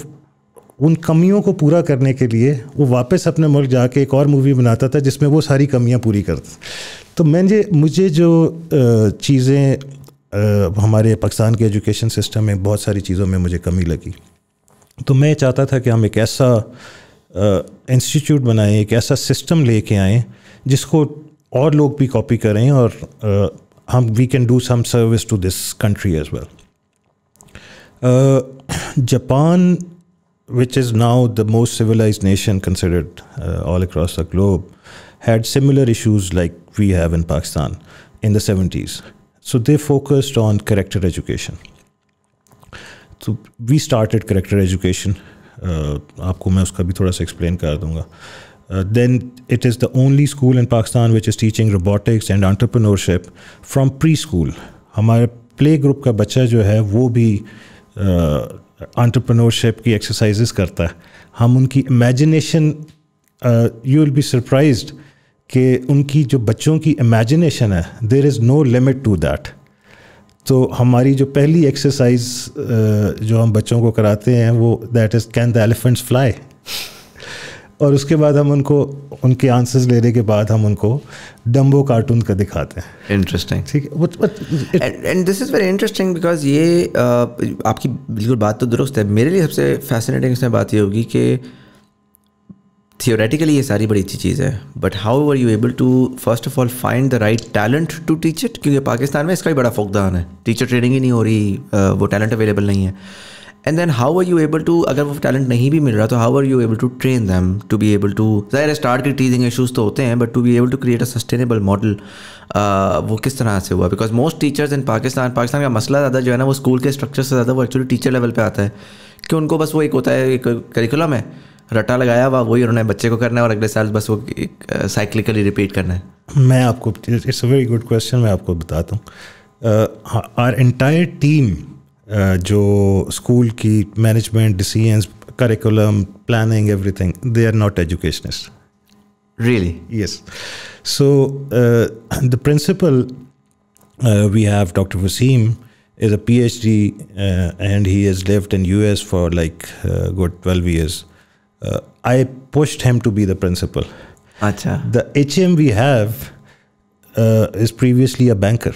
उन कमियों को पूरा करने के लिए वो वापस अपने मुल्क जाके एक और मूवी बनाता था जिसमें वो सारी कमियां पूरी करता तो मैंने मुझे जो चीज़ें हमारे पाकिस्तान के एजुकेशन सिस्टम में बहुत सारी चीज़ों में मुझे कमी लगी तो मैं चाहता था कि हम एक ऐसा इंस्टीट्यूट बनाएं एक ऐसा सिस्टम लेके आएँ जिसको और लोग भी कॉपी करें और uh, हम we can do some service to this country as well Japan which is now the most civilize nation considered all across the globe had similar issues like we have in Pakistan in the seventies so they focused on character education तो वी स्टार्टड करेक्टर एजुकेशन आपको मैं उसका भी थोड़ा सा एक्सप्लेन कर दूँगा uh, uh, then it is the only school in Pakistan which is teaching robotics and entrepreneurship from preschool. हमारे प्ले ग्रुप का बच्चा जो है वो भी entrepreneurship ki exercises karta है हम उनकी imagination you will be surprise कि उनकी जो बच्चों की इमेजिनेशन है there is no limit to that तो हमारी जो पहली एक्सरसाइज uh, जो हम बच्चों को कराते हैं वो that is can the elephants fly और उसके बाद हम उनको उनके आंसर्स लेने के बाद हम उनको डम्बो कार्टून का दिखाते हैं इंटरेस्टिंग ठीक है and this is very interesting because ये uh, आपकी बिल्कुल बात तो दुरुस्त है मेरे लिए सबसे फैसिनेटिंग इसमें बात ये होगी कि थियोरेटिकली ये सारी बड़ी अच्छी चीज़ है but how are you able to first of all find the right talent to teach it क्योंकि पाकिस्तान में इसका ही बड़ा फोकदान है टीचर ट्रेनिंग ही नहीं हो रही वो टैलेंट अवेलेबल नहीं है and then how are you able to अगर वो टैलेंट नहीं भी मिल रहा तो how are you able to train them to be able to ज़ाहिर स्टार्ट के टीचिंग इशूज़ तो होते हैं but to be able to create a sustainable model वो किस तरह से हुआ because most teachers in Pakistan Pakistan का मसला ज़्यादा जो है ना वो स्कूल के स्ट्रक्चर से ज़्यादा वो एक्चुअली टीचर लेवल पर आता है कि उनको बस वो एक होता है एक करिकुलम है रटा लगाया हुआ वही उन्होंने बच्चे को करना है और अगले साल बस वो साइक्लिकली रिपीट करना है मैं आपको it's a very good question मैं आपको बताता हूँ आर एंटायर टीम Uh, जो स्कूल की management decisions curriculum planning everything they are not educationists really yes so uh, *clears throat* the principal uh, we have dr wasim is a phd and he has lived in us for like good 12 years i pushed him to be the principal Achha. the hm we have is previously a banker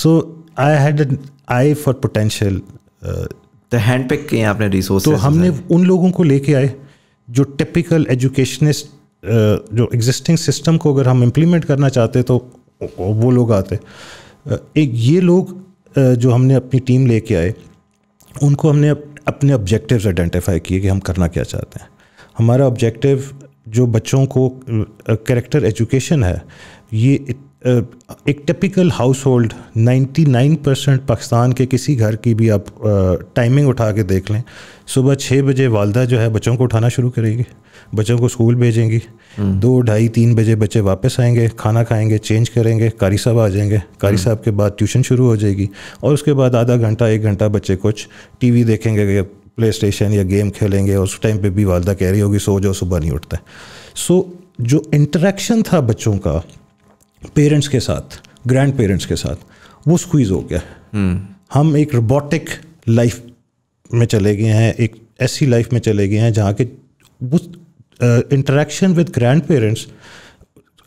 so I had an eye for potential तो हैंडपिक किए आपने रिसोर्स तो हमने उन लोगों को लेके आए जो टिपिकल एजुकेशनिस्ट uh, जो एग्जिस्टिंग सिस्टम को अगर हम इम्प्लीमेंट करना चाहते तो वो लोग आते uh, एक ये लोग uh, जो हमने अपनी टीम लेके आए उनको हमने अपने ऑब्जेक्टिव आइडेंटिफाई किए कि हम करना क्या चाहते हैं हमारा ऑब्जेक्टिव जो बच्चों को करेक्टर एजुकेशन है ये एक typical household ninety nine percent Pakistan के किसी घर की भी आप टाइमिंग उठा के देख लें सुबह छः बजे वालदा जो है बच्चों को उठाना शुरू करेगी बच्चों को स्कूल भेजेंगी हम्म। दो ढाई तीन बजे बच्चे वापस आएंगे खाना खाएंगे चेंज करेंगे कारी साहब आ जाएंगे कारी हम्म। साहब के बाद ट्यूशन शुरू हो जाएगी और उसके बाद आधा घंटा एक घंटा बच्चे कुछ वी देखेंगे प्ले स्टेशन या गेम खेलेंगे उस टाइम पर भी वालदा कह रही होगी सो जाओ सुबह नहीं उठता सो जो इंटरेक्शन था बच्चों का पेरेंट्स के साथ ग्रैंड पेरेंट्स के साथ वो स्क्वीज़ हो गया हम्म। हम एक रोबोटिक लाइफ में चले गए हैं एक ऐसी लाइफ में चले गए हैं जहाँ के वो इंटरेक्शन विद ग्रैंड पेरेंट्स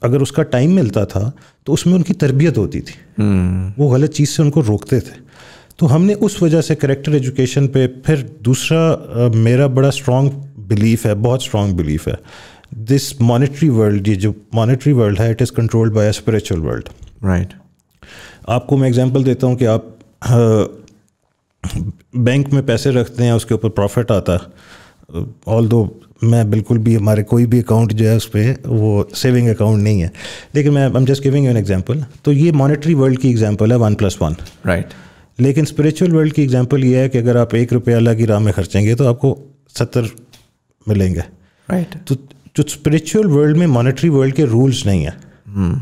अगर उसका टाइम मिलता था तो उसमें उनकी तरबियत होती थी हम्म। वो गलत चीज़ से उनको रोकते थे तो हमने उस वजह से करेक्टर एजुकेशन पे फिर दूसरा मेरा बड़ा स्ट्रॉन्ग बिलीफ है बहुत स्ट्रॉन्ग बिलीफ है दिस monetary वर्ल्ड ये जो monetary वर्ल्ड है it is controlled by a spiritual world right आपको मैं एग्जांपल देता हूँ कि आप बैंक हाँ, में पैसे रखते हैं उसके ऊपर प्रॉफिट आता ऑल दो मैं बिल्कुल भी हमारे कोई भी अकाउंट जो है उस पर वो सेविंग अकाउंट नहीं है लेकिन मैं I am just giving you an example तो ये मॉनेटरी वर्ल्ड की एग्जांपल है वन प्लस वन राइट लेकिन स्पिरिचुअल वर्ल्ड की एग्जांपल ये है कि अगर आप एक रुपये अलग की राह में खर्चेंगे तो आपको सत्तर मिलेंगे राइट right. तो जो स्पिरिचुअल वर्ल्ड में मॉनेटरी वर्ल्ड के रूल्स नहीं है हम्म।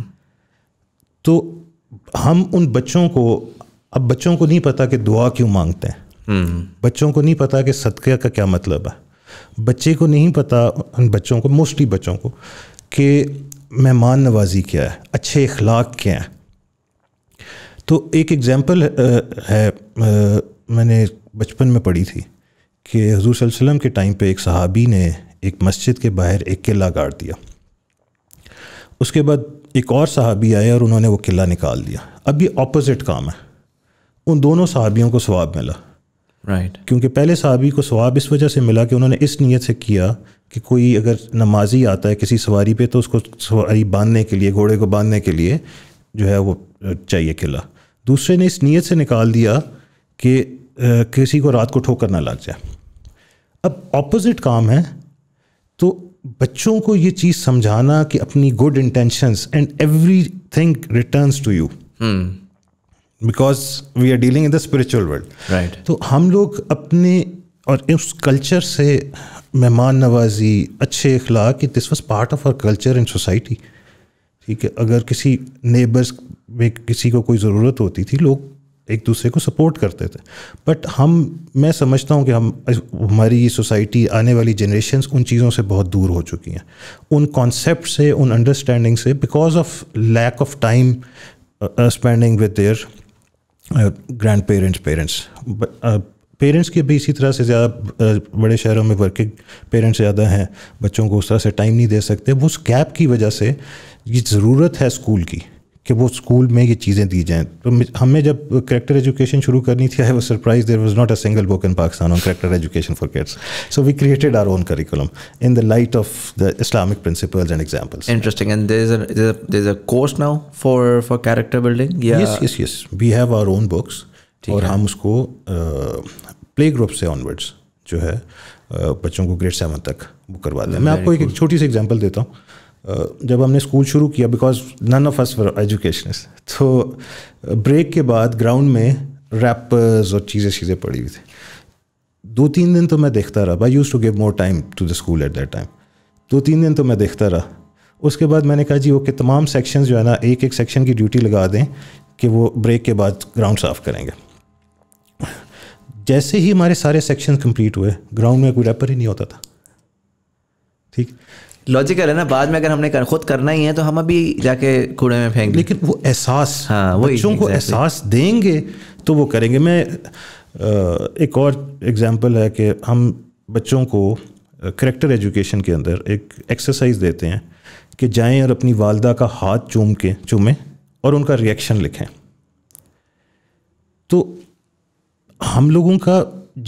तो हम उन बच्चों को अब बच्चों को नहीं पता कि दुआ क्यों मांगते हैं हम्म। बच्चों को नहीं पता कि सदक़े का क्या मतलब है बच्चे को नहीं पता उन बच्चों को मोस्टली बच्चों को कि मेहमान नवाजी क्या है अच्छे अखलाक क्या हैं तो एक एग्ज़ाम्पल है आ, मैंने बचपन में पढ़ी थी कि हजूर वसल्लम के टाइम पे एक सहाबी ने एक मस्जिद के बाहर एक किला गाड़ दिया उसके बाद एक और सहाबी आए और उन्होंने वो किला निकाल दिया अब ये अपोज़िट काम है उन दोनों सहाबियों को स्वाब मिला राइट right. क्योंकि पहले सहाबी को स्वाब इस वजह से मिला कि उन्होंने इस नीयत से किया कि कोई अगर नमाजी आता है किसी सवारी पे तो उसको सवारी बांधने के लिए घोड़े को बांधने के लिए जो है वो चाहिए किला दूसरे ने इस नीयत से निकाल दिया कि किसी को रात को ठोकर ना लग जाए अब ऑपोजिट काम है तो बच्चों को ये चीज़ समझाना कि अपनी good intentions and everything returns to you because we are dealing in the spiritual world right तो हम लोग अपने और उस कल्चर से मेहमान नवाजी अच्छे अखलाक this was part of our culture in society ठीक है अगर किसी नेबर्स में किसी को कोई ज़रूरत होती थी लोग एक दूसरे को सपोर्ट करते थे बट हम मैं समझता हूँ कि हम हमारी सोसाइटी आने वाली जनरेशन उन चीज़ों से बहुत दूर हो चुकी हैं उन कॉन्सेप्ट से उन अंडरस्टैंडिंग से because of lack of time spending with their grandparents parents parents के भी इसी तरह से ज़्यादा uh, बड़े शहरों में वर्किंग पेरेंट्स ज़्यादा हैं बच्चों को उस तरह से टाइम नहीं दे सकते उस गैप की वजह से ये ज़रूरत है स्कूल की कि वो स्कूल में ये चीज़ें दी जाएँ तो हमें जब करेक्टर एजुकेशन शुरू करनी थी आई वो surprise there was not a single book in Pakistan on character education for kids so we created our own curriculum in the light of the Islamic principles and examples interesting and a course now for for character building we have our own books और हम उसको प्ले ग्रुप से ऑनवर्ड्स जो है बच्चों को ग्रेड सेवन तक बुक करवा दें hmm, मैं आपको एक छोटी सी एग्जाम्पल देता हूँ जब हमने स्कूल शुरू किया because none of us for education तो ब्रेक के बाद ग्राउंड में रैपर्स और चीज़ें चीज़ें पड़ी हुई थी दो तीन दिन तो मैं देखता रहा I used to give more time to the school at that time दो तीन दिन तो मैं देखता रहा उसके बाद मैंने कहा जी ओके तमाम सेक्शन जो है ना एक एक सेक्शन की ड्यूटी लगा दें कि वो ब्रेक के बाद ग्राउंड साफ़ करेंगे जैसे ही हमारे सारे सेक्शन कंप्लीट हुए ग्राउंड में कोई रैपर ही नहीं होता था ठीक लॉजिकल है ना बाद में अगर हमने कर, खुद करना ही है तो हम अभी जाके कूड़े में फेंक लेकिन वो एहसास हाँ वो बच्चों को एहसास देंगे तो वो करेंगे मैं एक और एग्जांपल है कि हम बच्चों को करेक्टर एजुकेशन के अंदर एक एक्सरसाइज देते हैं कि जाएं और अपनी वालदा का हाथ चूम के चूमें और उनका रिएक्शन लिखें तो हम लोगों का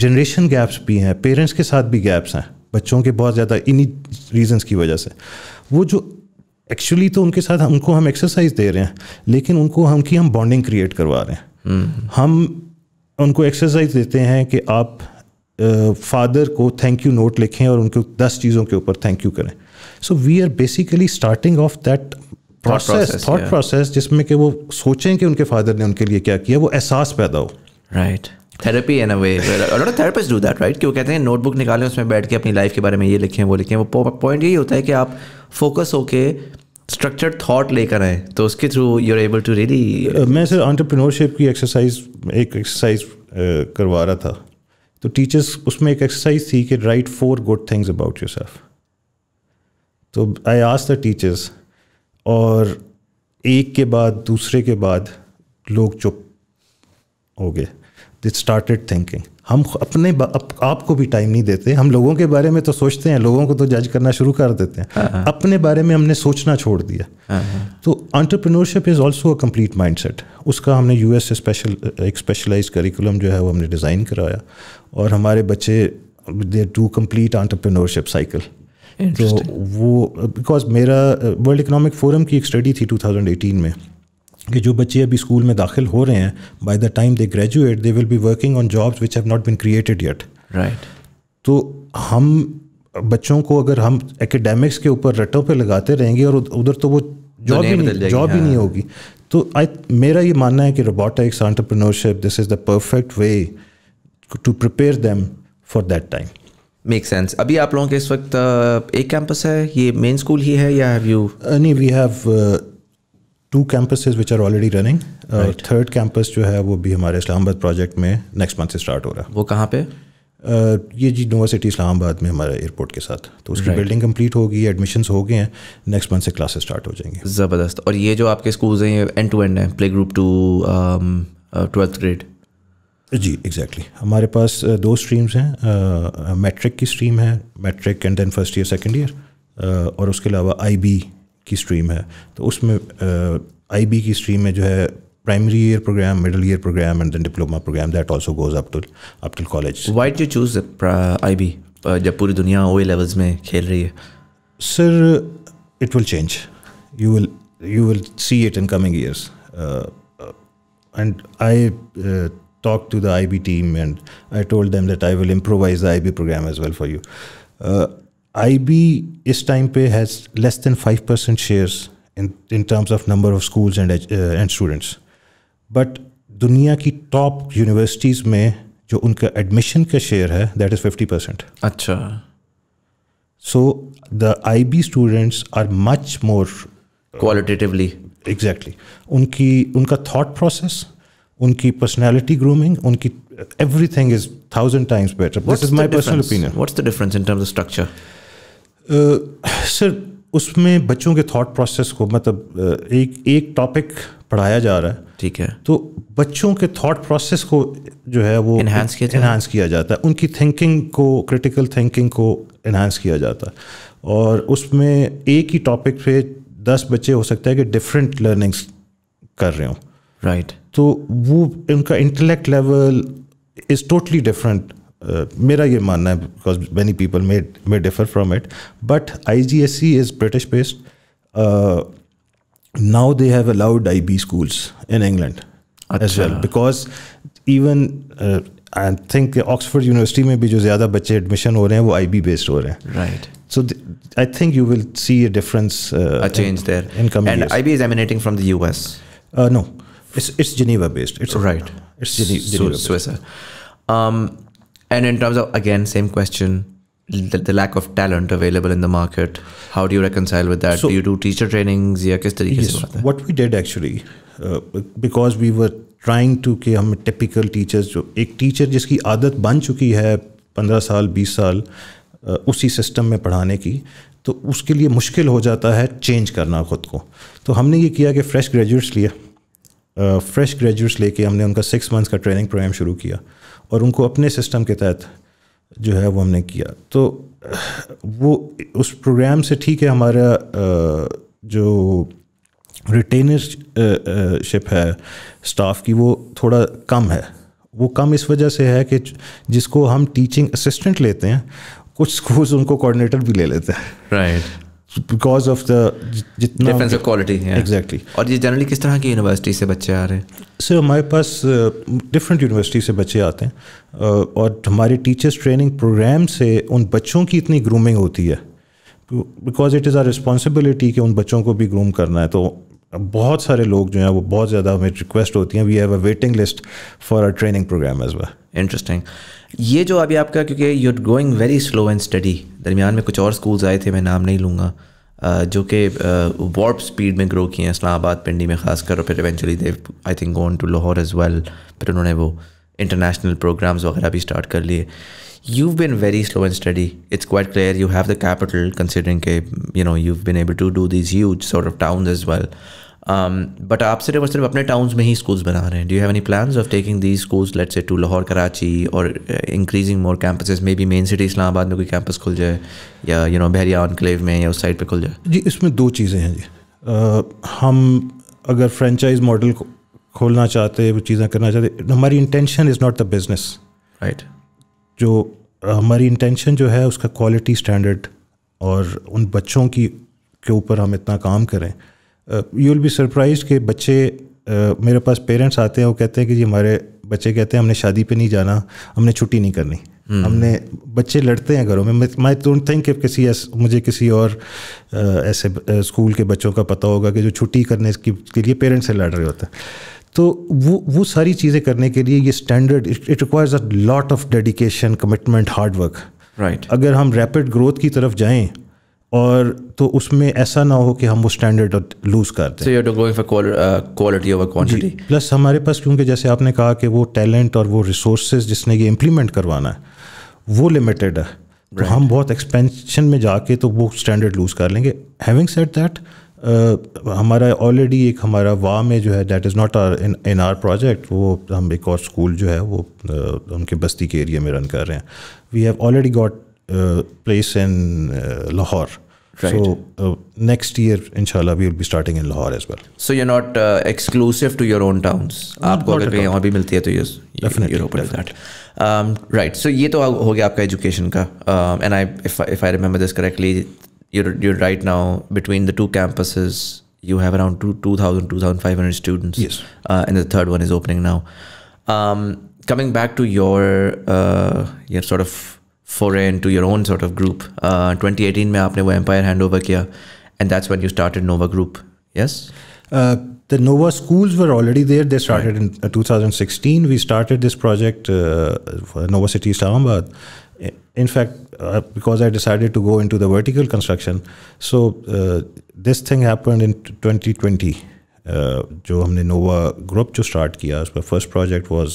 जनरेशन गैप्स भी हैं पेरेंट्स के साथ भी गैप्स हैं बच्चों के बहुत ज़्यादा इन्हीं रीजंस की वजह से वो जो एक्चुअली तो उनके साथ उनको हम एक्सरसाइज दे रहे हैं लेकिन उनको हम की हम बॉन्डिंग क्रिएट करवा रहे हैं हम्म। हम उनको एक्सरसाइज देते हैं कि आप फादर को थैंक यू नोट लिखें और उनको दस चीज़ों के ऊपर थैंक यू करें so we are basically starting off that process thought process जिसमें कि वो सोचें कि उनके फादर ने उनके लिए क्या किया वो एहसास पैदा हो right right. Therapy in a way lot of therapists do that right कि वो कहते हैं नोटबुक निकालें उसमें बैठ के अपनी लाइफ के बारे में ये लिखें वो लिखें वो पॉइंट यही होता है कि आप फोकस होके स्ट्रक्चर्ड थॉट लेकर आए तो उसके through you are able to really मैं सर एंटरप्रेन्योरशिप की एक्सरसाइज एक एक्सरसाइज uh, करवा रहा था तो टीचर्स उसमें एक एक्सरसाइज थी कि write four good things about yourself तो आई आस द टीचर्स और एक के बाद दूसरे के बाद लोग चुप हो गए दे स्टार्टेड थिंकिंग हम अपने अप, आपको भी टाइम नहीं देते हम लोगों के बारे में तो सोचते हैं लोगों को तो जज करना शुरू कर देते हैं हाँ, हाँ। अपने बारे में हमने सोचना छोड़ दिया हाँ, तो entrepreneurship is also a complete mindset उसका हमने यूएस एस स्पेशल एक स्पेशलाइज करिकुलम जो है वो हमने डिज़ाइन कराया और हमारे बच्चे they too complete entrepreneurship cycle तो वो बिकॉज मेरा वर्ल्ड इकोनॉमिक फोरम की एक स्टडी थी 2018 में कि जो बच्चे अभी स्कूल में दाखिल हो रहे हैं by the time they graduate they will be working on jobs which have not been created yet right तो हम बच्चों को अगर हम एकेडमिक्स के ऊपर रटों पे लगाते रहेंगे और उधर तो वो जॉब ही नहीं जॉब हाँ। ही नहीं होगी तो आई मेरा ये मानना है कि robotics entrepreneurship this is the perfect way to prepare them for that time make sense अभी आप लोगों के इस वक्त एक कैंपस है ये मेन स्कूल ही है या हैव यू नहीं we have two campuses which are already running third campus जो है वो भी हमारे इस्लामाबाद प्रोजेक्ट में नेक्स्ट मंथ से स्टार्ट हो रहा है वो कहाँ पे uh, ये जी यूनिवर्सिटी इस्लामाबाद में हमारे एयरपोर्ट के साथ तो उसकी बिल्डिंग कंप्लीट होगी एडमिशन्स हो गए हैं नेक्स्ट मंथ से क्लासेस स्टार्ट हो जाएंगे ज़बरदस्त और ये जो आपके स्कूल्स हैं ये एंड टू एंड हैं play group to twelfth grade जी एग्जैक्टली exactly. हमारे पास uh, दो स्ट्रीम्स हैं मैट्रिक uh, की स्ट्रीम है matric and then first year second year और उसके अलावा आई बी की स्ट्रीम है तो उसमें बी की स्ट्रीम में जो है primary year programme middle year programme and then diploma programme that also goes up to up till college. Why did you uh, uh, जब पूरी दुनिया ओ लेवल्स में खेल रही है sir it will change you will you will see it in coming years and I talk to the I B team and I told them that I will improvise the I B programme as well for you IB is time pay has less than 5% shares in, in terms of number of schools and, uh, and students. But duniya ki top universities mein jo unka admission ka share hai, that is 50%. Achha. So the IB students are much more uh, qualitatively. exactly. Unki, unka thought process, unki personality grooming, unki everything is thousand times better. What's my personal opinion. What's the difference in terms of structure? Sir उसमें बच्चों के थॉट प्रोसेस को मतलब एक एक टॉपिक पढ़ाया जा रहा है ठीक है तो बच्चों के थॉट प्रोसेस को जो है वो इन्हांस किया इन्हांस किया जाता है उनकी थिंकिंग को क्रिटिकल थिंकिंग को इन्हांस किया जाता है और उसमें एक ही टॉपिक पे दस बच्चे हो सकता है कि डिफरेंट लर्निंग्स कर रहे हो राइट right. तो वो उनका intellect level is totally different uh, मेरा ये मानना है because many people may may differ from it but I now they have allowed IB schools in England as well because even uh, I think Oxford University में भी जो ज़्यादा बच्चे एडमिशन हो रहे हैं वो IB based हो right so I think you will see a difference uh, a change there in coming and IB is emanating from the US uh, no it's it's Geneva based it's right it's Geneva, Geneva so, And in terms of, again, same question. The, the, lack of talent available in the market how do you reconcile with that so, do you do teacher trainings Yeah, किस yes, what we did actually uh, because we were trying to कि हम typical teachers जो एक teacher जिसकी आदत बन चुकी है पंद्रह साल बीस साल uh, उसी सिस्टम में पढ़ाने की तो उसके लिए मुश्किल हो जाता है चेंज करना खुद को तो हमने ये किया कि फ्रेश ग्रेजुएट्स लिए फ्रेश ग्रेजुएट्स लेके हमने उनका सिक्स मंथ्स का ट्रेनिंग प्रोग्राम शुरू किया और उनको अपने सिस्टम के तहत जो है वो हमने किया तो वो उस प्रोग्राम से ठीक है हमारा जो रिटेनरशिप है स्टाफ की वो थोड़ा कम है वो कम इस वजह से है कि जिसको हम टीचिंग असिस्टेंट लेते हैं कुछ स्कूल्स उनको कोऑर्डिनेटर भी ले लेते हैं right right. Because of the जितना ऑफ क्वालिटी एग्जैक्टली और ये जनरली किस तरह की यूनिवर्सिटी से बच्चे आ रहे हैं सर हमारे पास डिफरेंट uh, यूनिवर्सिटी से बच्चे आते हैं uh, और हमारे टीचर्स ट्रेनिंग प्रोग्राम से उन बच्चों की इतनी ग्रूमिंग होती है because it is our responsibility कि उन बच्चों को भी ग्रूम करना है तो बहुत सारे लोग जो हैं वो बहुत ज़्यादा हमें रिक्वेस्ट होती हैं we have a waiting list for our training programme as well interesting ये जो अभी आपका क्योंकि you are going very slow and study दरमियान में कुछ और स्कूल्स आए थे मैं नाम नहीं लूँगा जो कि वॉर्प स्पीड में ग्रो किए हैं इस्लामाबाद पिंडी में खासकर और फिर eventually they I think gone to Lahore as well फिर उन्होंने वो इंटरनेशनल प्रोग्राम्स वगैरह भी स्टार्ट कर लिए you've been very slow and steady it's quite clear you have the capital considering you know you've been able to do these huge sort of towns as well um, but aap sirf sirf apne towns mein schools bana rahe. do you have any plans of taking these schools let's say to lahore karachi or uh, increasing more campuses maybe main city islamabad mein koi campus khul jaye you know behriya enclave mein or us side pe khul jaye ji isme do cheeze hain ji uh, hum agar franchise model kholna chahte wo cheezan karna chahte hamari intention is not the business right जो हमारी इंटेंशन जो है उसका क्वालिटी स्टैंडर्ड और उन बच्चों की के ऊपर हम इतना काम करें यू विल बी सरप्राइज के बच्चे uh, मेरे पास पेरेंट्स आते हैं वो कहते हैं कि जी हमारे बच्चे कहते हैं हमने शादी पे नहीं जाना हमने छुट्टी नहीं करनी hmm. हमने बच्चे लड़ते हैं घरों में माई डोंट थिंक किसी एस, मुझे किसी और uh, ऐसे स्कूल के बच्चों का पता होगा कि जो छुट्टी करने की, के लिए पेरेंट्स से लड़ रहे होते हैं तो वो वो सारी चीज़ें करने के लिए ये standard it requires a lot of dedication commitment hard work right अगर हम रैपिड ग्रोथ की तरफ जाएं और तो उसमें ऐसा ना हो कि हम वो स्टैंडर्ड लूज़ कर दें क्वालिटी uh, प्लस हमारे पास क्योंकि जैसे आपने कहा कि वो टैलेंट और वो रिसोर्स जिसने ये इम्प्लीमेंट करवाना है वो लिमिटेड है तो right. तो हम बहुत एक्सपेंशन में जाके तो वो स्टैंडर्ड लूज़ कर लेंगे हैविंग सेट दैट हमारा ऑलरेडी एक हमारा वाह में जो है that is not our in in our project वो हम एक और स्कूल जो है वो उनके बस्ती के एरिया में रन कर रहे हैं we have already got place in Lahore Right. So uh, next year, inshallah, we will be starting in Lahore as well. So you're not uh, exclusive to your own towns. आपको अगर कहीं और भी मिलती है तो yes, definitely, you're open definitely. to that. Um, right. So ये तो हो गया आपका education का. Um, and I, if I, if I remember this correctly, you're you're right now between the two campuses you have around 2, 2000 2500 students yes uh, and the third one is opening now um, coming back to your uh, your sort of foray into your own sort of group uh, 2018 mein aapne empire handover kiya and that's when you started nova group yes uh, the nova schools were already there they started right. in uh, 2016 we started this project uh, for nova city islamabad in fact, uh, because I decided to go into the vertical construction, so uh, this thing happened in 2020. Uh, जो हमने नोवा ग्रुप जो स्टार्ट किया उसका first project was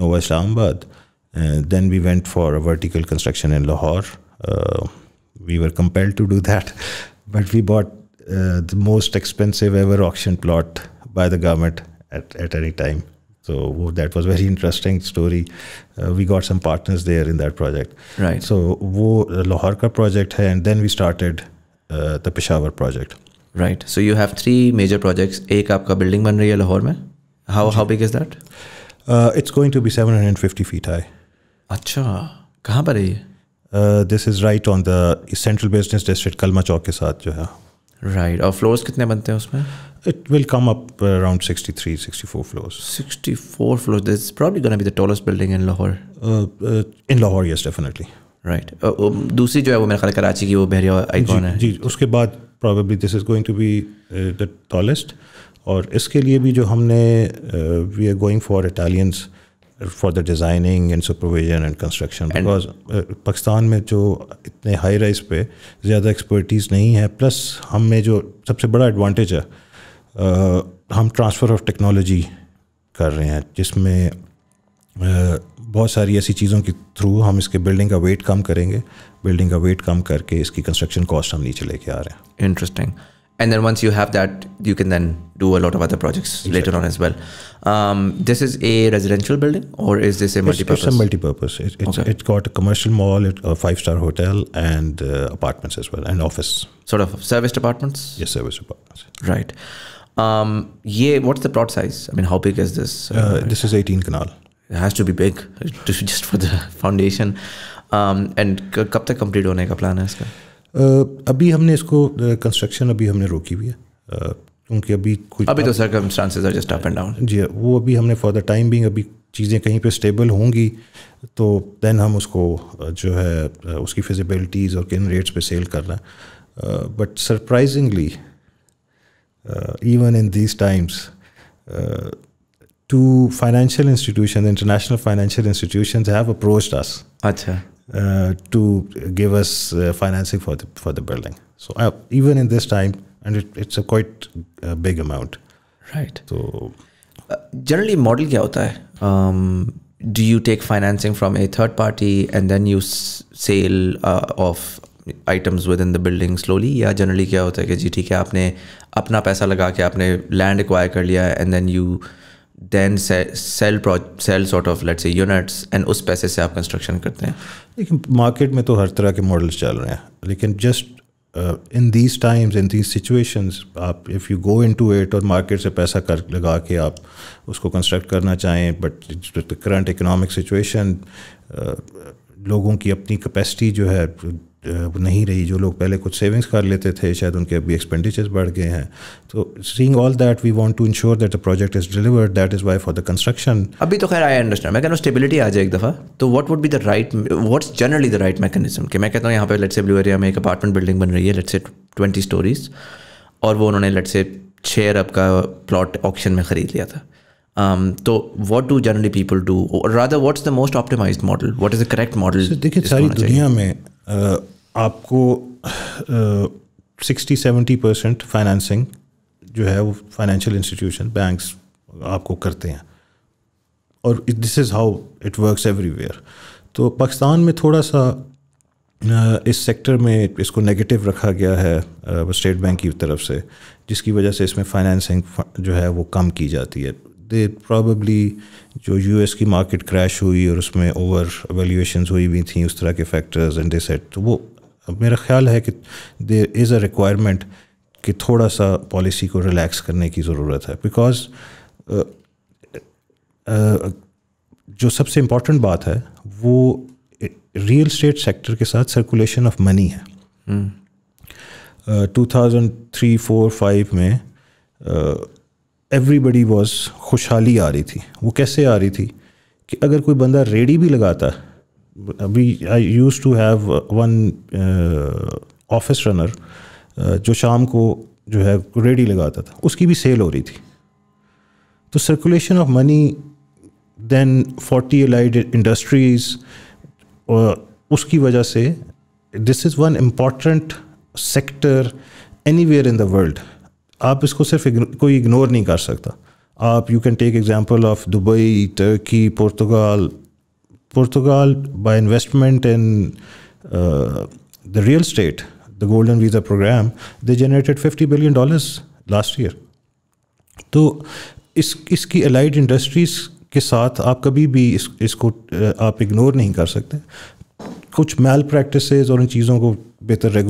Nova Islamabad then we went for vertical construction in Lahore we were compelled to do that but we bought the most expensive ever auction plot by the government at, at any time. So that was very interesting story. Uh, we got some partners there in that project. Right. So वो लाहौर का project है and then we started uh, the Peshawar project. Right. So you have three major projects. एक आपका building बन रही है लाहौर में. How how big is that? Uh, it's going to be 750 feet high. अच्छा कहाँ पर है ये? Uh, this is right on the central business district कलमा चौक के साथ जो है राइट और फ्लोर्स कितने बनते हैं उसमें it will come up around 63 64 floors 64 floors this probably gonna be the tallest building in Lahore in Lahore yes definitely right दूसरी जो है वो मेरे ख्याल कराची की वो बहरिया आइकॉन है जी उसके बाद probably this is going to be the tallest और इसके लिए भी जो हमने we are going for Italians for the designing and supervision and construction because Pakistan में जो इतने हाई राइज पे ज़्यादा एक्सपर्टीज़ नहीं है प्लस हम में जो सबसे बड़ा एडवांटेज है आ, uh, हम ट्रांसफ़र ऑफ टेक्नोलॉजी कर रहे हैं जिसमें uh, बहुत सारी ऐसी चीज़ों के थ्रू हम इसके बिल्डिंग का वेट कम करेंगे बिल्डिंग का वेट कम करके इसकी कंस्ट्रक्शन कॉस्ट हम नीचे लेके आ रहे हैं interesting and then once you have that you can then do a lot of other projects exactly. later on as well um, this is a residential building or is this a multi-purpose it's, it's a multi-purpose it, it's, okay. it's got a commercial mall a five-star hotel and uh, apartments as well and office sort of service apartments yes service apartments right um, yeah what's the plot size i mean how big is this uh, this is 18 canal it has to be big *laughs* just for the foundation um, and kapta तक कंप्लीट होने plan प्लान अभी हमने इसको कंस्ट्रक्शन अभी हमने रोकी हुई है क्योंकि अभी कुछ अभी तो circumstances are just up and down जी वो अभी हमने फॉर द टाइम बिंग अभी चीज़ें कहीं पे स्टेबल होंगी तो देन हम उसको जो है उसकी फिजिबिलिटीज़ और किन रेट्स पे सेल कर रहे हैं but surprisingly even in these times two financial institution international financial institution have approached us अच्छा Uh, to give us uh, financing for the for the building. So uh, even in this time, and it's a quite big amount. Right. So generally, model kya hota um, do you take financing from a third party and then you sell of items within the building slowly? Yeah, generally, kya hota hai ki, ji, thik hai, aapne apna paisa laga ke aapne land acquire kar liya and then you then sell sell sort of let's say units and उस पैसे से आप कंस्ट्रक्शन करते हैं लेकिन मार्केट में तो हर तरह के मॉडल्स चल रहे हैं लेकिन just in these times in these situations आप if you go into it और मार्केट से पैसा कर लगा के आप उसको कंस्ट्रक्ट करना चाहें but the current economic situation लोगों की अपनी कैपेसिटी जो है नहीं रही जो लोग पहले कुछ सेविंग्स कर लेते थे शायद उनके अभी एक्सपेंडिचर्स बढ़ गए हैं तो seeing all that we want to ensure that the project is delivered that is why for the construction अभी तो खैर आई अंडरस्टैंड मैं कहना स्टेबिलिटी आ जाए एक दफ़ा तो what would be the right what's generally the right mechanism कि मैं कहता हूँ यहाँ पर लेट से ब्लू एरिया में एक अपार्टमेंट बिल्डिंग बन रही है लेट से ट्वेंटी स्टोरीज और वो उन्होंने लेट से छः अरब का प्लॉट ऑप्शन में ख़रीद लिया था um, तो what do generally people do rather what's the most optimise model what is the correct model देखिए सारी दुनिया में आपको सिक्सटी सेवेंटी परसेंट फाइनेंसिंग जो है वो फाइनेंशियल इंस्टीट्यूशन बैंक्स आपको करते हैं और this is how it works everywhere तो पाकिस्तान में थोड़ा सा इस सेक्टर में इसको नेगेटिव रखा गया है स्टेट बैंक की तरफ से जिसकी वजह से इसमें फाइनेंसिंग जो है वो कम की जाती है दे प्रॉबली जो यू एस की मार्केट क्रैश हुई और उसमें ओवर वैल्यूशन हुई हुई थी उस तरह के फैक्टर्स एंड दे सेट तो वो मेरा ख्याल है कि देर इज़ अ रिक्वायरमेंट कि थोड़ा सा पॉलिसी को रिलैक्स करने की ज़रूरत है बिकॉज uh, uh, जो सबसे इम्पॉर्टेंट बात है वो रियल स्टेट सेक्टर के साथ सर्कुलेशन ऑफ मनी है two thousand three four five में uh, एवरीबडी वॉज खुशहाली आ रही थी वो कैसे आ रही थी कि अगर कोई बंदा रेडी भी लगाता अभी I used to have one office runner जो शाम को जो है रेडी लगाता था उसकी भी सेल हो रही थी तो circulation of money then forty allied industries उसकी वजह से this is one important sector anywhere in the world आप इसको सिर्फ कोई इग्नोर नहीं कर सकता आप you can take example of Dubai Turkey Portugal Portugal by investment in the real estate the golden visa programme they generated fifty billion dollars last year तो इस इसकी अलाइड इंडस्ट्रीज़ के साथ आप कभी भी इस इसको uh, आप इग्नोर नहीं कर सकते कुछ मेल प्रैक्टिसेस और इन चीज़ों को बेहतर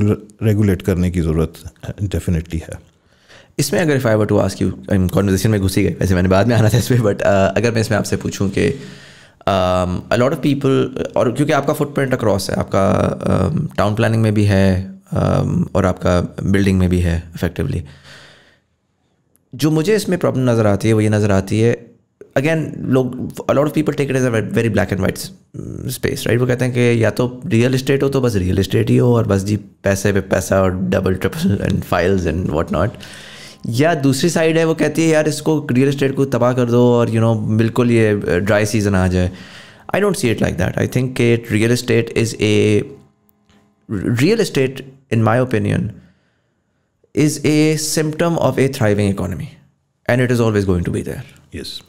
रेगुलेट करने की ज़रूरत डेफिनेटली uh, है इसमें अगर if I were to ask you में घुसी गई वैसे मैंने बाद में आना था इसमें बट uh, अगर मैं इसमें आपसे पूछूँ कि अलॉट ऑफ पीपल और क्योंकि आपका फुटप्रिंट अक्रॉस है आपका टाउन uh, प्लानिंग में भी है um, और आपका बिल्डिंग में भी है इफेक्टिवली जो मुझे इसमें प्रॉब्लम नज़र आती है वो ये नज़र आती है अगेन लोग a lot of people take it as a very black and white space right वो कहते हैं कि या तो रियल इस्टेट हो तो बस रियल इस्टेट ही हो और बस जी पैसे पे पैसा और double triple and files and what not या दूसरी साइड है वो कहती है यार इसको रियल इस्टेट को तबाह कर दो और यू नो बिल्कुल ये ड्राई uh, सीज़न आ जाए I don't see it like that I think के real estate is a real estate in my opinion is a symptom of a thriving economy and it is always going to be there yes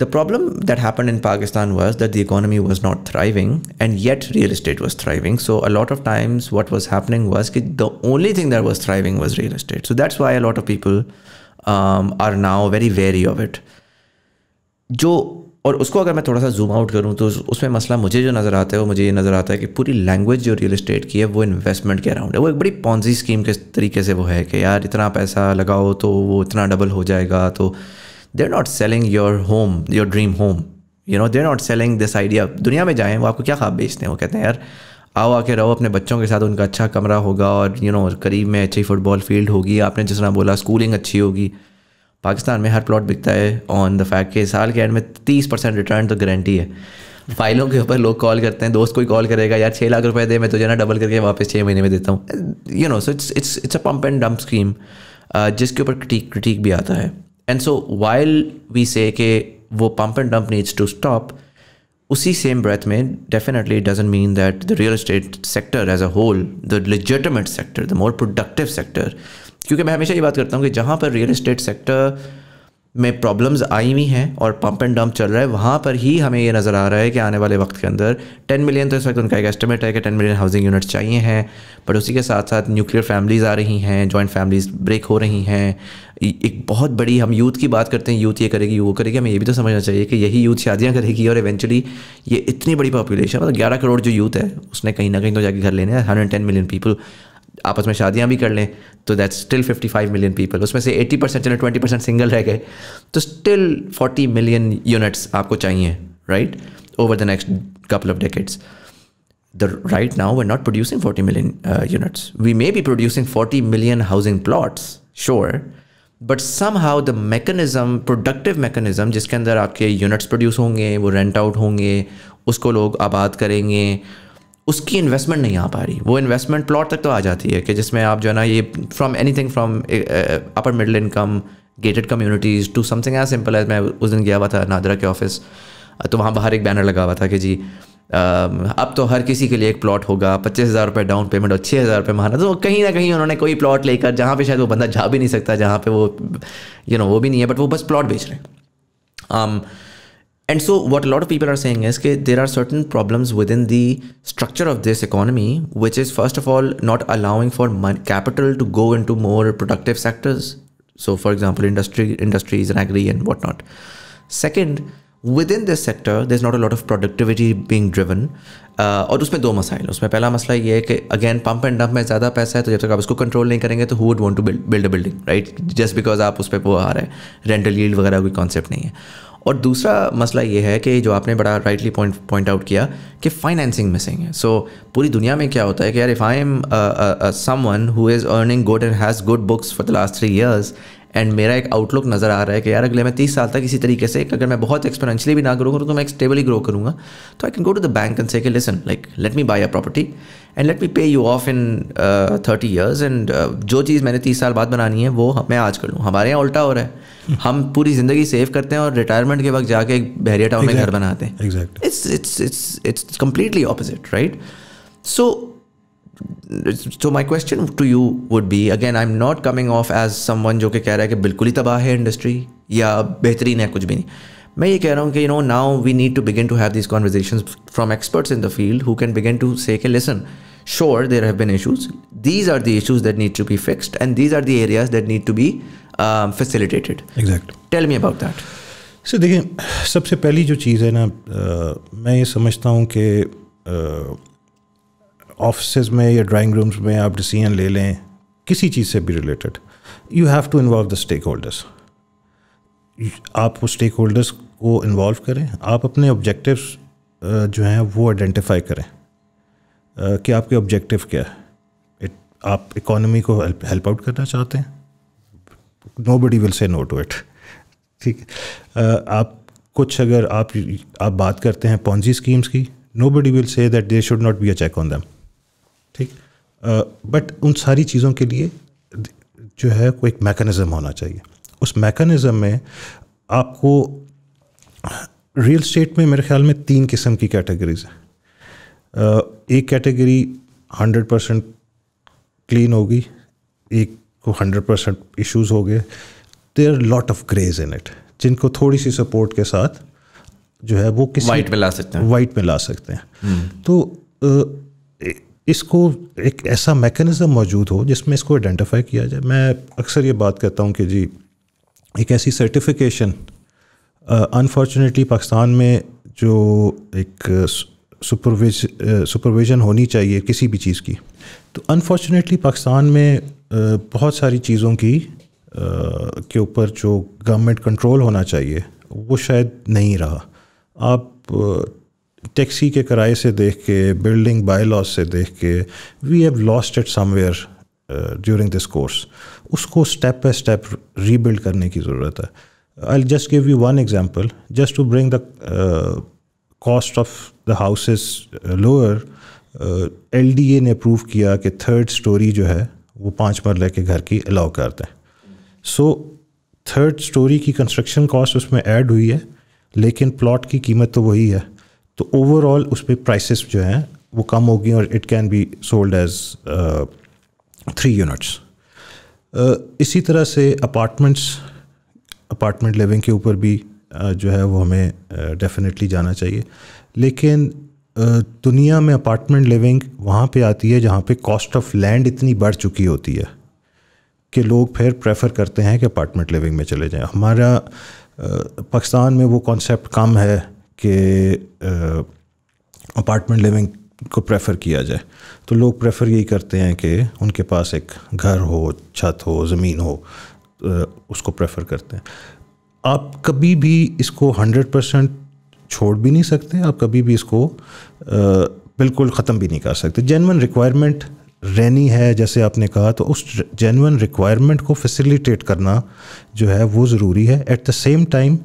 The problem that happened in Pakistan was that the economy was not thriving and yet real estate was thriving. So a lot of times what was happening was that the only thing that was thriving was real estate. So that's why a lot of people um, are now very wary of it. जो और उसको अगर मैं थोड़ा सा जूम आउट करूँ तो उसमें मसला मुझे जो नज़र आता है वो मुझे ये नज़र आता है कि पूरी लैंग्वेज जो रियल इस्टेट की है वो इन्वेस्टमेंट के अराउंड है वो एक बड़ी पॉन्जी स्कीम के तरीके से वो है कि यार इतना पैसा लगाओ तो वो इतना डबल हो जाएगा तो they're not selling your home, your dream home. You know, they're not selling this idea. दुनिया में जाएं वो आपको क्या ख्वाब बेचते हैं वो कहते हैं यार आओ आके रहो अपने बच्चों के साथ उनका अच्छा कमरा होगा और यू नो करीब में अच्छी फुटबॉल फील्ड होगी आपने जिस तरह बोला स्कूलिंग अच्छी होगी पाकिस्तान में हर प्लॉट बिकता है ऑन द फैक्ट के साल के एंड में तीस परसेंट रिटर्न तो गारंटी है फाइलों के ऊपर लोग कॉल करते हैं दोस्त कोई कॉल करेगा यार छः लाख रुपए दे मैं तुझे ना डबल करके वापस छः महीने में देता हूँ you know so it's it's it's a pump and dump scheme जिसके ऊपर क्रिटिक क्रिटिक भी आता है and so while we say के वो pump and dump needs to stop उसी सेम ब्रेथ में definitely doesn't mean that the real estate sector as a whole the legitimate sector the more productive sector क्योंकि मैं हमेशा ये बात करता हूँ कि जहाँ पर रियल इस्टेट सेक्टर में प्रॉब्लम्स आई हुई हैं और पम्प एंड डंप चल रहा है वहाँ पर ही हमें ये नज़र आ रहा है कि आने वाले वक्त के अंदर टेन मिलियन तो इस वक्त उनका एक एस्टिमेट है कि टेन मिलियन हाउसिंग यूनिट्स चाहिए हैं बट उसी के साथ साथ न्यूक्लियर फैमिलीज़ आ रही हैं जॉइंट फैमिलीज़ ब्रेक हो रही हैं एक बहुत बड़ी हम यूथ की बात करते हैं यूथ ये करेगी वो करेगी हमें ये भी तो समझना चाहिए कि यही यूथ शादियाँ करेगी और इवेंचुअली ये इतनी बड़ी पॉपुलेशन मतलब ग्यारह करोड़ जो यूथ है उसने कहीं ना कहीं तो जाके घर लेने हैं हंड्रेड टेन मिलियन पीपल आपस में शादियाँ भी कर लें तो that still five million people उसमें से एट्टी परसेंट चले ट्वेंटी परसेंट सिंगल रह गए तो स्टिल फोर्टी मिलियन यूनिट्स आपको चाहिए right over the next couple of decades the right now we not producing forty million units we may be producing forty million housing plots sure sure but somehow the mechanism productive mechanism जिसके अंदर आपके यूनिट्स प्रोड्यूस होंगे वो रेंट आउट होंगे उसको लोग आबाद करेंगे उसकी इन्वेस्टमेंट नहीं आ पा रही वो इन्वेस्टमेंट प्लॉट तक तो आ जाती है कि जिसमें आप जो है ना ये from anything from upper middle income gated communities to something as simple as मैं उस दिन गया हुआ था नादरा के ऑफिस तो वहाँ बाहर एक बैनर लगा हुआ था कि जी Um, अब तो हर किसी के लिए एक प्लॉट होगा पच्चीस हज़ार रुपये डाउन पेमेंट और छः हज़ार रुपये महाना तो कहीं ना कहीं उन्होंने कोई प्लॉट लेकर जहाँ पे शायद वो बंदा जा भी नहीं सकता जहाँ पे वो यू you नो know, वो भी नहीं है बट वो बस प्लॉट बेच रहे हैं and so what lot of people are saying is के there are certain problems within the structure of this economy which is first of all not allowing for capital to go into more productive sectors for example industry industries and agri and what not second within this sector there's not a lot of productivity being driven uh, और उसमें दो मसाइल उसमें पहला मसला ये है कि अगेन पंप एंड डंप में ज़्यादा पैसा है तो जब तक आप उसको कंट्रोल नहीं करेंगे तो who would want to build a building right just because आप उस पर वो आ रहे हैं रेंटल यील्ड वगैरह कोई कॉन्सेप्ट नहीं है और दूसरा मसला ये है कि जो आपने बड़ा राइटली पॉइंट पॉइंट आउट किया कि फाइनेंसिंग मिसिंग है सो so, पूरी दुनिया में क्या होता है कि यार if I am someone who is earning good and has good books for the last three years and मेरा एक आउटलुक नज़र आ रहा है कि यार अगले मैं तीस साल तक इसी तरीके से अगर मैं बहुत एक्सपेरेंशली भी ना ग्रो करूँ तो, तो मैं एक स्टेबली ग्रो करूँगा तो I can go to the bank and say कि listen like let me buy a property and let me pay you off in thirty years and जो चीज़ मैंने तीस साल बाद बनानी है वो मैं आज कर लूँ हमारे यहाँ उल्टा हो रहा है हम पूरी ज़िंदगी सेव करते हैं और रिटायरमेंट के वक्त जाके एक बहरिया टाउन में घर बनाते हैं it's it's it's it's completely opposite right so so my question to you would be again I am not coming off as someone जो कि कह रहा है कि बिल्कुल ही तबाह है इंडस्ट्री या बेहतरीन है कुछ भी नहीं मैं ये कह रहा हूँ कि you know now we need to begin to have this conversation from experts in the field who can begin to say के listen sure there have been issues these are the issues that need to be fixed and these are the areas that need to be facilitated exact tell me about that sir देखिए सबसे पहली जो चीज़ है ना uh, मैं ये समझता हूँ कि ऑफिस में या ड्राइंग रूम्स में आप डिसीजन ले लें किसी चीज़ से भी related you have to involve the stakeholders आप उस स्टेक होल्डर्स को इन्वॉल्व करें आप अपने ऑब्जेक्टिव जो हैं वो आइडेंटिफाई करें कि आपके ऑब्जेक्टिव क्या है इट आप इकोनॉमी को हेल्प आउट करना चाहते हैं nobody will say no to it ठीक है आप कुछ अगर आप आप बात करते हैं पॉन्जी स्कीम्स की nobody will say that they should not be a check on them ठीक बट उन सारी चीज़ों के लिए जो है कोई एक मैकेनिज़्म होना चाहिए उस मैकेनिज़्म में आपको रियल स्टेट में मेरे ख्याल में तीन किस्म की कैटेगरीज हैं एक कैटेगरी हंड्रेड परसेंट क्लीन होगी एक को हंड्रेड परसेंट इशूज़ हो गए there lot of greys in it जिनको थोड़ी सी सपोर्ट के साथ जो है वो किसी वाइट में ला सकते हैं वाइट में ला सकते हैं हम्म। तो इसको एक ऐसा मैकेनिज़्म मौजूद हो जिसमें इसको आइडेंटिफाई किया जाए मैं अक्सर ये बात करता हूँ कि जी एक ऐसी सर्टिफिकेशन अनफॉर्चुनेटली uh, पाकिस्तान में जो एक सुपरविज uh, सुपरविजन uh, होनी चाहिए किसी भी चीज़ की तो अनफॉर्चुनेटली पाकिस्तान में बहुत सारी चीज़ों की के ऊपर जो गवर्नमेंट कंट्रोल होना चाहिए वो शायद नहीं रहा आप टैक्सी के किराए से देख के बिल्डिंग बाय लॉज से देख के we have lost it somewhere during this course उसको स्टेप बाय स्टेप रीबिल्ड करने की ज़रूरत है I just give you one example just to bring the cost of the houses lower L D A ने अप्रूव किया कि थर्ड स्टोरी जो है वो पाँच मरले के घर की अलाउ कर दें सो थर्ड स्टोरी की कंस्ट्रक्शन कॉस्ट उसमें ऐड हुई है लेकिन प्लॉट की कीमत तो वही है तो ओवरऑल उस पर प्राइसिस जो हैं वो कम होगी और it can be sold as three units इसी तरह से अपार्टमेंट्स अपार्टमेंट लिविंग के ऊपर भी uh, जो है वो हमें डेफिनेटली uh, जाना चाहिए लेकिन uh, दुनिया में अपार्टमेंट लिविंग वहाँ पे आती है जहाँ पे कॉस्ट ऑफ लैंड इतनी बढ़ चुकी होती है कि लोग फिर प्रेफर करते हैं कि अपार्टमेंट लिविंग में चले जाएं हमारा uh, पाकिस्तान में वो कॉन्सेप्ट कम है कि अपार्टमेंट लिविंग को प्रेफर किया जाए तो लोग प्रेफर यही करते हैं कि उनके पास एक घर हो छत हो ज़मीन हो उसको प्रेफर करते हैं आप कभी भी इसको हंड्रेड परसेंट छोड़ भी नहीं सकते आप कभी भी इसको बिल्कुल ख़त्म भी नहीं कर सकते जेनवन रिक्वायरमेंट रहनी है जैसे आपने कहा तो उस जेनवन रिक्वायरमेंट को फैसिलिटेट करना जो है वो ज़रूरी है at the same time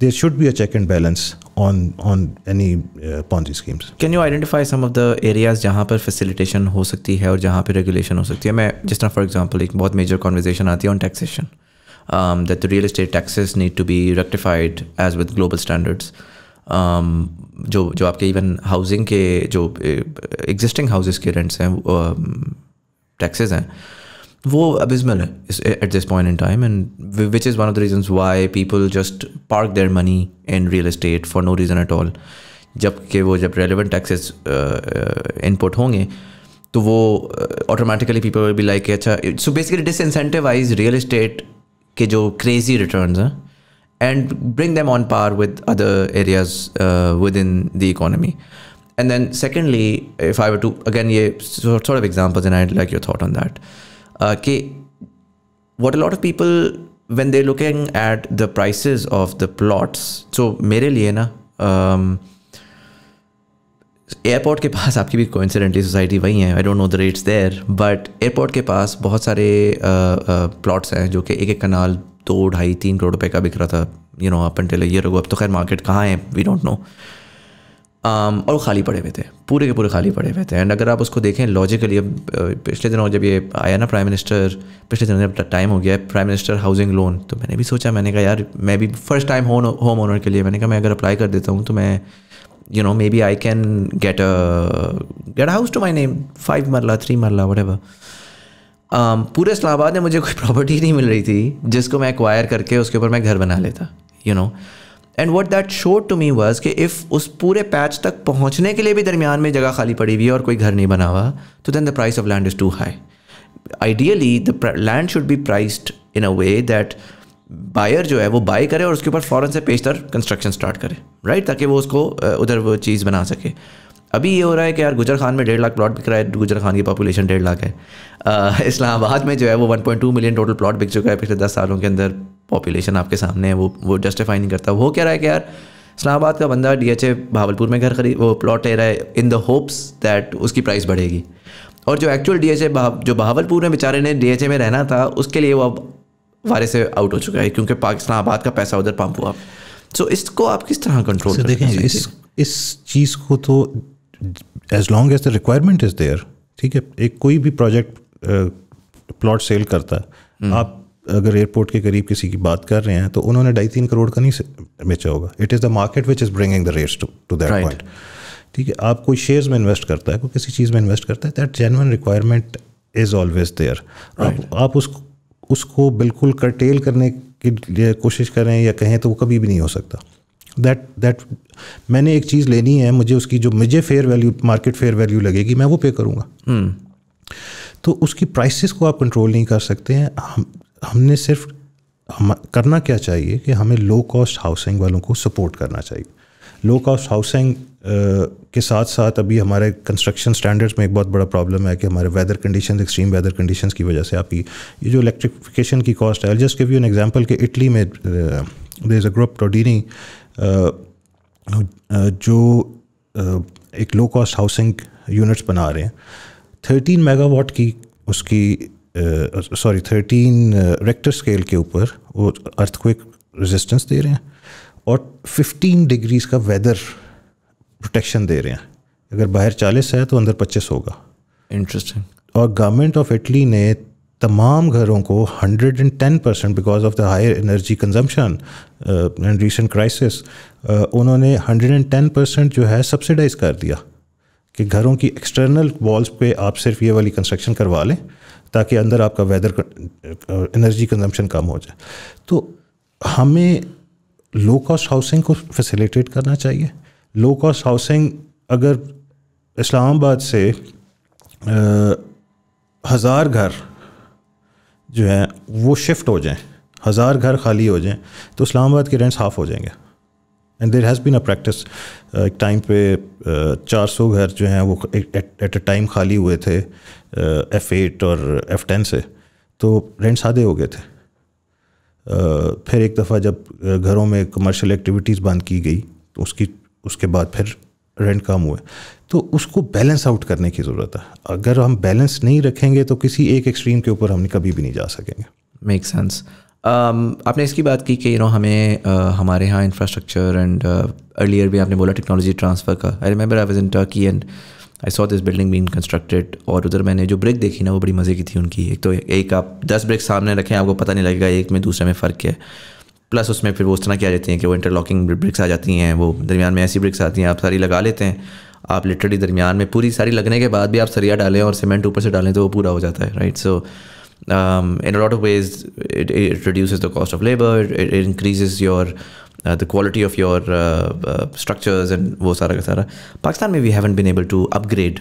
there should be a check and balance on on any uh, Ponzi schemes. Can you identify some of the areas jahan par facilitation ho sakti hai aur jahan pe regulation ho sakti hai main just for example ek bahut major conversation aati hai on taxation um, that the real estate taxes need to be rectified as with global standards. Um, jo जो जो आपके इवन हाउसिंग के existing houses ke rents hain हैं taxes hain wo abysmal is at this point in time and which is one of the reasons why people just park their money in real estate for no reason at all जबकि वो जब रेलिवेंट टैक्सेस इनपुट होंगे तो वो automatically people will be like अच्छा so basically disincentivise real estate के जो क्रेजी रिटर्न हैं and bring them on par with other areas within the economy and then secondly if I were to again ये sort of examples and I like your thought on that okay uh, what a lot of people when they're looking at the prices of the plots so मेरे लिए ना एयरपोर्ट के पास आपकी भी कोइंसिडेंटली सोसाइटी वही है I don't know the rates there but airport के पास बहुत सारे प्लॉट्स हैं जो कि एक एक कनाल दो ढाई तीन करोड़ रुपए का बिक रहा था यू नो अपन टेल ईयर अब तो खैर मार्केट कहाँ है वी डोंट नो और वो खाली पड़े हुए थे पूरे के पूरे खाली पड़े हुए थे एंड अगर आप उसको देखें लॉजिकली अब पिछले दिनों जब ये आया ना प्राइम मिनिस्टर पिछले दिनों जब टाइम हो गया प्राइम मिनिस्टर हाउसिंग लोन तो मैंने भी सोचा मैंने कहा यार मैं भी first time home homeowner के लिए मैंने कहा मैं अगर अप्लाई कर देता हूँ तो मैं you know maybe I can get a get house to my name five marla three marla whatever पूरे इस्लामाबाद में मुझे कोई प्रॉपर्टी नहीं मिल रही थी जिसको मैं एक्वायर करके उसके ऊपर मैं घर बना लेता you you know know? And what that showed to me was कि इफ़ उस पूरे पैच तक पहुँचने के लिए भी दरमियान में जगह खाली पड़ी हुई है और कोई घर नहीं बना हुआ तो then the price of land is too high ideally the land should be priced in a way that buyer जो है वो बाय करे और उसके ऊपर फ़ौरन से पेशतर कंस्ट्रक्शन स्टार्ट करे राइट right? ताकि वो उसको उधर वो चीज़ बना सके अभी ये हो रहा है कि यार गुजर खान में डेढ़ लाख प्लॉट बिक रहा है गुजर खान की पॉपुलेशन डेढ़ लाख है इस्लामाबाद में जो है वो 1.2 मिलियन टोटल प्लॉट बिक चुका है पिछले दस सालों के अंदर पॉपुलेशन आपके सामने है वो वो जस्टिफाई नहीं करता वो कह रहा है कि यार इस्लामाबाद का बंदा डी भावलपुर में घर खरीद वो प्लॉट ले रहा है इन द होप्स दैट उसकी प्राइस बढ़ेगी और जो एक्चुअल डी जो बहावलपुर में बेचारे ने डी में रहना था उसके लिए वो अब वारे से आउट हो चुका है क्योंकि पाकिस्तान का पैसा उधर पंप हुआ सो so, इसको आप किस तरह कंट्रोल देखें इस इस चीज़ को तो as long as the requirement is there ठीक है एक कोई भी प्रोजेक्ट प्लॉट सेल करता है हम्म। आप अगर एयरपोर्ट के करीब किसी की बात कर रहे हैं तो उन्होंने ढाई तीन करोड़ का नहीं बेचा होगा it is the market which is bringing the rates to that point ठीक है आप कोई शेयर्स में इन्वेस्ट करता है कोई किसी चीज़ में इन्वेस्ट करता है that genuine requirement is always there आप आप उस उसको बिल्कुल करटेल करने की कोशिश करें या कहें तो वो कभी भी नहीं हो सकता दैट दैट मैंने एक चीज़ लेनी है मुझे उसकी जो मुझे fair value market fair value लगेगी मैं वो पे करूँगा hmm. तो उसकी प्राइसेस को आप कंट्रोल नहीं कर सकते हैं हम हमने सिर्फ हम करना क्या चाहिए कि हमें लो कॉस्ट हाउसिंग वालों को सपोर्ट करना चाहिए लो कॉस्ट हाउसिंग के साथ साथ अभी हमारे कंस्ट्रक्शन स्टैंडर्ड्स में एक बहुत बड़ा प्रॉब्लम है कि हमारे weather condition extreme weather condition की वजह से आपकी ये जो इलेक्ट्रिफिकेशन की कॉस्ट है just give you an example कि इटली में देर इज़ अ ग्रुप टोडीनी जो एक लो कॉस्ट हाउसिंग यूनिट्स बना रहे हैं थर्टीन मेगावाट की उसकी सॉरी थर्टीन रेक्टर स्केल के ऊपर वो अर्थ को एक रेजिस्टेंस दे रहे हैं और फिफ्टीन डिग्रीज़ का वेदर प्रोटेक्शन दे रहे हैं अगर बाहर चालीस है तो अंदर पच्चीस होगा इंटरेस्टिंग और गवर्नमेंट ऑफ इटली ने तमाम घरों को 110 percent because of the higher energy consumption and recent crisis उन्होंने 110 परसेंट जो है सब्सिडाइज कर दिया कि घरों की एक्सटर्नल वॉल्स पे आप सिर्फ ये वाली कंस्ट्रक्शन करवा लें ताकि अंदर आपका वेदर एनर्जी कंजम्पशन कम हो जाए तो हमें लो कॉस्ट हाउसिंग को फैसिलिटेट करना चाहिए लो कॉस्ट हाउसिंग अगर इस्लामाबाद से uh, हज़ार घर जो है वो शिफ्ट हो जाएँ हज़ार घर खाली हो जाएँ तो इस्लामाबाद के रेंट्स हाफ हो जाएंगे and there has been a practice एक टाइम पे uh, चार सौ घर जो हैं वो एट अ टाइम खाली हुए थे एफ़ uh, एट और एफ़ टेन से तो रेंट्स आधे हो गए थे uh, फिर एक दफ़ा जब घरों में कमर्शियल एक्टिविटीज़ बंद की गई तो उसकी उसके बाद फिर रेंट कम हुए तो उसको बैलेंस आउट करने की ज़रूरत है अगर हम बैलेंस नहीं रखेंगे तो किसी एक एक्सट्रीम के ऊपर हम कभी भी नहीं जा सकेंगे मेक सेंस um, आपने इसकी बात की कि यू नो हमें uh, हमारे यहाँ इंफ्रास्ट्रक्चर एंड अर्लियर भी आपने बोला टेक्नोलॉजी ट्रांसफ़र का I remember I was in Turkey and I saw this building been constructed और उधर मैंने जो ब्रेक देखी ना वो बड़ी मज़े की थी उनकी एक तो एक आप दस ब्रेक सामने रखें आपको पता नहीं लगेगा एक में दूसरे में फ़र्क है प्लस उसमें फिर वो उस तरह की आ जाती हैं कि वो इंटरलॉकिंग ब्रिक्स आ जाती हैं वो दरमियान में ऐसी ब्रिक्स आती हैं आप सारी लगा लेते हैं आप लिटरली दरमियान में पूरी सारी लगने के बाद भी आप सरिया डालें और सीमेंट ऊपर से डालें तो वो पूरा हो जाता है right so in lot of ways it reduce the cost of labour it increases your the quality of your structures and वो सारा का सारा पाकिस्तान में we haven't been able to upgrade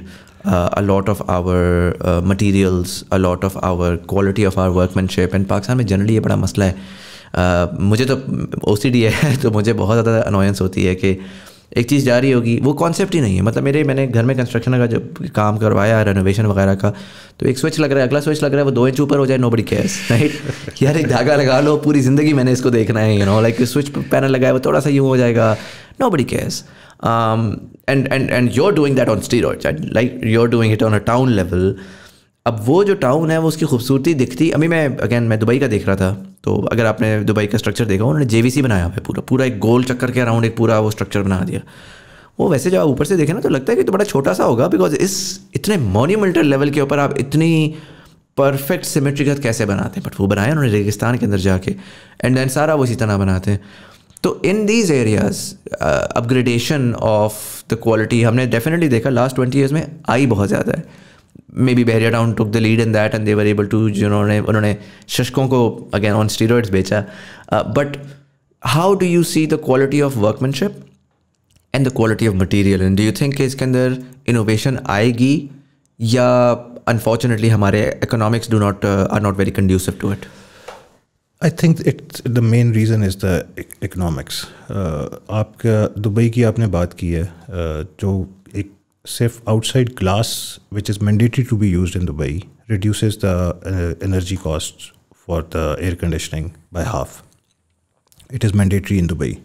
a lot of our materials a lot of our quality of of our and uh, Pakistan में जनरली ये बड़ा मसला है मुझे तो ओ है *laughs* तो मुझे बहुत ज़्यादा अनोयंस होती है कि एक चीज़ जा रही होगी वो कॉन्सेप्ट ही नहीं है मतलब मेरे मैंने घर में कंस्ट्रक्शन का जब काम करवाया रेनोवेशन वगैरह का तो एक स्विच लग रहा है अगला स्विच लग रहा है वो दो इंच ऊपर हो जाए नो बड़ी कैस राइट यार एक धागा लगा लो पूरी ज़िंदगी मैंने इसको देखना है you know like switch panel लगाया वो थोड़ा सा यूँ हो जाएगा नो बड़ी कैस and and and you are doing that on steroids like you are doing it on a town level अब वो जो टाउन है वो उसकी खूबसूरती दिखती अभी मैं अगेन मैं दुबई का देख रहा था तो अगर आपने दुबई का स्ट्रक्चर देखा उन्होंने जे बनाया हुआ है पूरा पूरा एक गोल चक्कर के अराउंड एक पूरा वो स्ट्रक्चर बना दिया वो वैसे जब आप ऊपर से देखें ना तो लगता है कि तो बड़ा छोटा सा होगा बिकॉज इस इतने मोन्यूमेंटल लेवल के ऊपर आप इतनी परफेक्ट सिमेट्रिकल कैसे बनाते हैं बट वो बनाया उन्होंने रेगिस्तान के अंदर जाके एंड देन सारा वो इसी तरह बनाते हैं तो in these areas upgradation of the quality हमने डेफिनेटली देखा लास्ट ट्वेंटी ईयर्स में आई बहुत ज़्यादा है maybe Bahria Town took the lead in that and they were able to जिन्होंने उन्होंने शशकों को अगेन ऑन स्टीरोड्स बेचा but how do you see the quality of workmanship and the quality of material and do you think इसके अंदर इनोवेशन आएगी या अनफॉर्चुनेटली हमारे economics do not are not very conducive to it I think it the main reason is the economics आपका दुबई की आपने बात की है uh, जो सिर्फ outside glass which is mandatory to be use in Dubai reduce the energy cost for the air conditioning by half it is mandatory in Dubai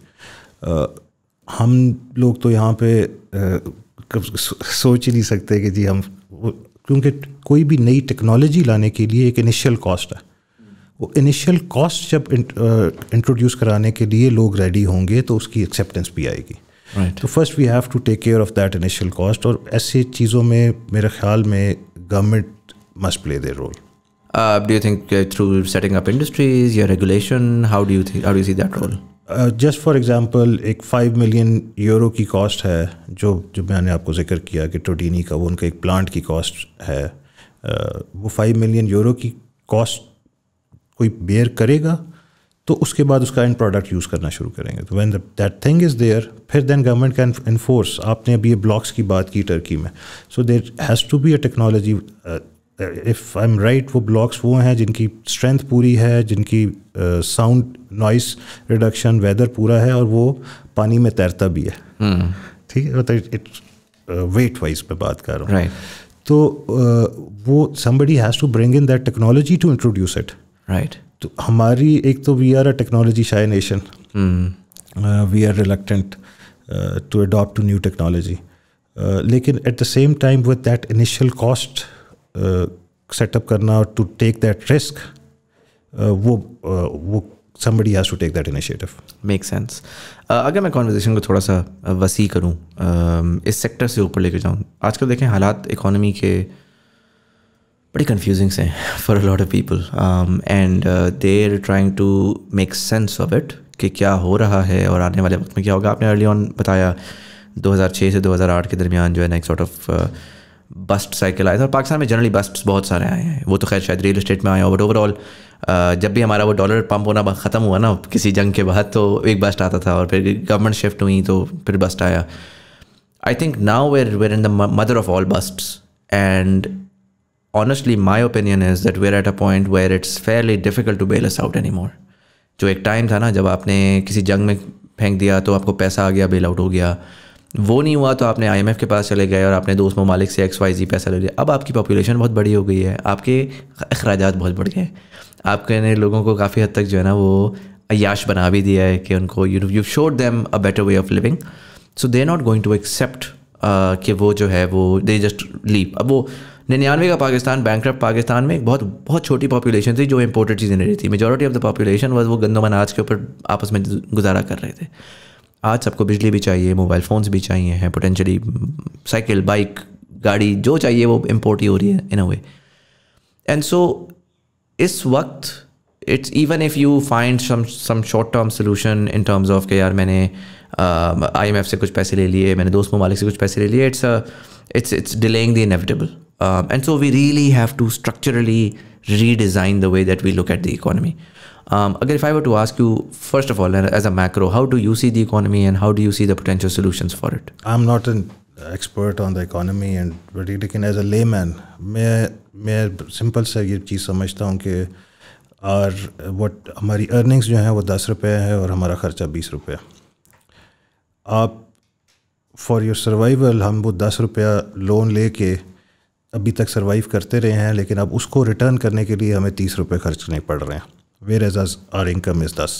हम लोग तो यहाँ पे uh, सोच ही नहीं सकते कि जी हम क्योंकि कोई भी नई टेक्नोलॉजी लाने के लिए एक इनिशियल कॉस्ट है वो इनिशियल कॉस्ट जब इंट्रोड्यूस uh, कराने के लिए लोग रेडी होंगे तो उसकी एक्सेप्टेंस भी आएगी right. तो first we have to take care of that initial cost और ऐसी चीज़ों में मेरे ख्याल में government must play their role do you think through setting up industries या regulation how do how do see that role just for example एक फाइव मिलियन यूरो की कॉस्ट है जो जो मैंने आपको जिक्र किया कि टोडीनी का वो उनका एक प्लांट की कॉस्ट है uh, वो फाइव मिलियन यूरो की कॉस्ट कोई बेयर करेगा तो उसके बाद उसका एंड प्रोडक्ट यूज़ करना शुरू करेंगे तो when that thing is there फिर देन गवर्नमेंट कैन इन्फोर्स आपने अभी ये ब्लॉक्स की बात की टर्की में so there has to be a technology if I am right वो ब्लॉक्स वो हैं जिनकी स्ट्रेंथ पूरी है जिनकी साउंड नॉइस रिडक्शन वेदर पूरा है और वो पानी में तैरता भी है hmm. ठीक है मतलब इट वेट वाइज पे बात कर रहा हूँ तो uh, वो somebody has to bring in that technology to introduce it right तो हमारी एक तो we are a technology shy nation we are reluctant to adopt new technology लेकिन at the same time with that initial cost setup करना और टू टेक दैट रिस्क वो uh, वो somebody has to take that initiative make sense अगर मैं कॉन्वर्जेसन को थोड़ा सा uh, वसी करूँ uh, um, इस सेक्टर से ऊपर लेके जाऊँ आजकल देखें हालात इकोनॉमी के pretty confusing say *laughs* for a lot of people um, and uh, they're trying to make sense of it कि क्या हो रहा है और आने वाले वक्त में क्या होगा आपने अर्ली ऑन बताया 2006 से 2008 के दरमियान जो है ना एक सॉर्ट ऑफ बस्ट साइकिल आया था और पाकिस्तान में जनरली बस्ट बहुत सारे आए हैं वो तो खैर शायद रियल इस्टेट में आया हो बट ओवरऑल uh, जब भी हमारा वो डॉलर पम्प होना ख़त्म हुआ ना किसी जंग के बाद तो एक बस्ट आता था और फिर गवर्नमेंट शिफ्ट हुई तो फिर बस्ट आया I think now we're we're in the mother of all bust and honestly my opinion is that we're at a point where it's fairly difficult bail bail out any more जो एक टाइम था ना जब आपने किसी जंग में फेंक दिया तो आपको पैसा आ गया बेल आउट हो गया वो नहीं हुआ तो आपने एफ़ के पास चले गए और आपने दोस्त ममालिक से एक्स वाई जी पैसा ले लिया अब आपकी पॉपुलेशन बहुत बड़ी हो गई है आपके अखराज बहुत बढ़ गए आपके ने लोगों को काफ़ी हद तक जो है ना वो अयाश बना भी दिया है कि उनको you you showed them a better way of living so they not going to accept कि वो जो है वो दे जस्ट लीव अब वो निन्यानवे का पाकिस्तान बैंक पाकिस्तान में एक बहुत बहुत छोटी पॉपुलेशन थी जो इंपोर्टेड चीज़ें ले रही थी मेजोरिटी ऑफ द पॉपुलेशन वो गंदम अनाज के ऊपर आपस में गुजारा कर रहे थे आज सबको बिजली भी चाहिए मोबाइल फ़ोन्स भी चाहिए हैं पोटेंशली साइकिल बाइक गाड़ी जो चाहिए वो इम्पोर्ट ही हो रही है इन अ वे एंड सो इस वक्त it's even if you find some short term solution in terms of के यार मैंने आई uh, एफ से कुछ पैसे ले लिए मैंने दोस्त ममालिक से कुछ पैसे ले लिए it's it's it's delaying the inevitable Um, and so we really have to structurally redesign the way that we look at the economy. Um, again, if I were to ask you, first of all, as a macro, how do you see the economy and how do you see the potential solutions for it? I'm not an expert on the economy, and but लेकिन as a layman, मैं simple say ये चीज़ समझता हूँ कि और वट हमारी अर्निंग्स जो हैं वो दस रुपये है और हमारा ख़र्चा बीस रुपये आप फॉर योर सर्वाइवल हम वो दस रुपया लोन ले के अभी तक सर्वाइव करते रहे हैं लेकिन अब उसको रिटर्न करने के लिए हमें तीस रुपये खर्च नहीं पड़ रहे हैं वेर एज आज our income is thus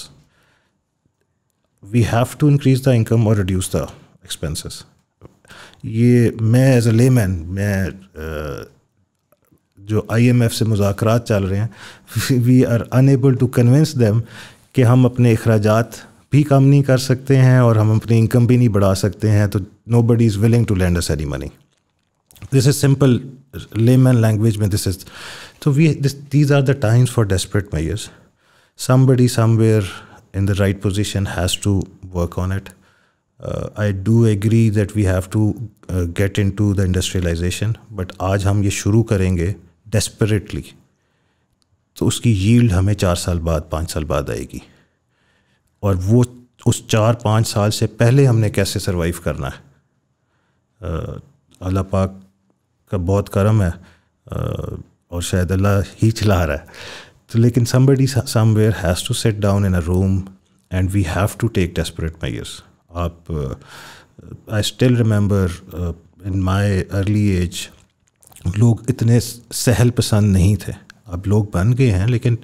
we have to increase the income और रिड्यूस द एक्सपेंसेस ये मैं एज अ ले मैन मैं जो आई एम एफ से मुजाकर चल रहे हैं we are unable to convince them कि हम अपने अखराज भी कम नहीं कर सकते हैं और हम अपनी इनकम भी नहीं बढ़ा सकते हैं तो nobody is willing to lend us any money this is simple layman language mein this is so we this, these are the times for desperate measures somebody somewhere in the right position has to work on it uh, I do agree that we have to uh, get into the industrialization but आज हम ये शुरू करेंगे desperately तो उसकी yield हमें चार साल बाद पाँच साल बाद आएगी और वो उस चार पाँच साल से पहले हमने कैसे सरवाइव करना है अल्लाह पाक का बहुत करम है और शायद अल्लाह ही चला रहा है तो लेकिन somebody somewhere has to sit down in a room and we have to take desperate measures आप I still remember in my early age लोग इतने सहल पसंद नहीं थे अब लोग बन गए हैं लेकिन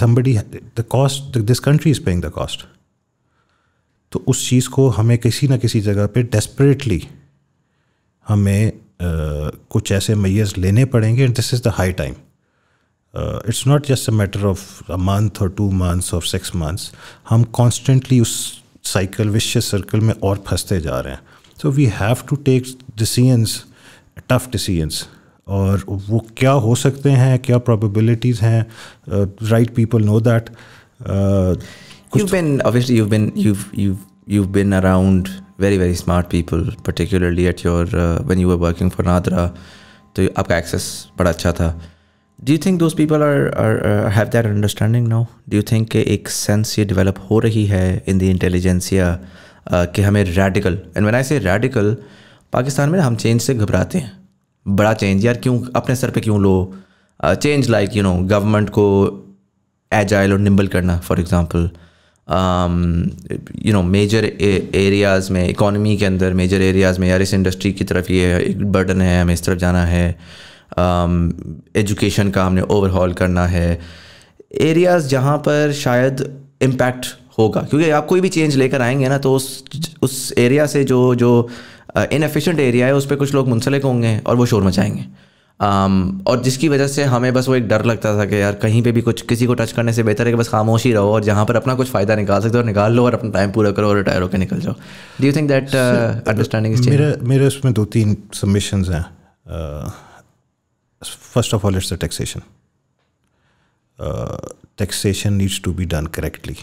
somebody the cost this country is paying the cost तो उस चीज़ को हमें किसी ना किसी जगह पे डेस्परेटली हमें कुछ ऐसे मैयर्स लेने पड़ेंगे and this is the high time it's not just a matter of a month और टू मंथ्स और सिक्स मंथ्स हम कॉन्स्टेंटली उस साइकिल विश्य सर्कल में और फंसते जा रहे हैं so we have to take decisions tough decisions और वो क्या हो सकते हैं क्या प्रोबेबिलिटीज़ हैं right people know that you been obviously you been you you you been around very very smart people particularly at your uh, you are working for NADRA तो आपका एक्सेस बड़ा अच्छा था do you think those people are are have that understanding now do you think एक सेंस ये डेवलप हो रही है इन द इंटेलिजेंसिया कि हमें रेडिकल एंड व्हेन आई से रेडिकल पाकिस्तान में हम चेंज से घबराते हैं बड़ा चेंज यार क्यों अपने सर पे क्यों लो change like you know government को एजाइल और निम्बल करना for example you know major areas में इकोनॉमी के अंदर मेजर एरियाज़ में यार इस इंडस्ट्री की तरफ ये एक बर्डन है हमें इस तरफ जाना है एजुकेशन um, का हमने ओवरहॉल करना है एरियाज़ जहाँ पर शायद इम्पैक्ट होगा क्योंकि आप कोई भी चेंज लेकर आएंगे ना तो उस उस एरिया से जो जो इनफिशेंट uh, एरिया है उस पर कुछ लोग मुंसलिक होंगे और वो शोर मचाएंगे आम, um, और जिसकी वजह से हमें बस वो एक डर लगता था कि यार कहीं पे भी कुछ किसी को टच करने से बेहतर है कि बस खामोश ही रहो और जहाँ पर अपना कुछ फ़ायदा निकाल सकते हो और निकाल लो और अपना टाइम पूरा करो और रिटायर होकर निकल जाओ do you think that understanding मेरा मेरे उसमें दो तीन सबमिशन हैं first of all it's the taxation taxation needs to be done correctly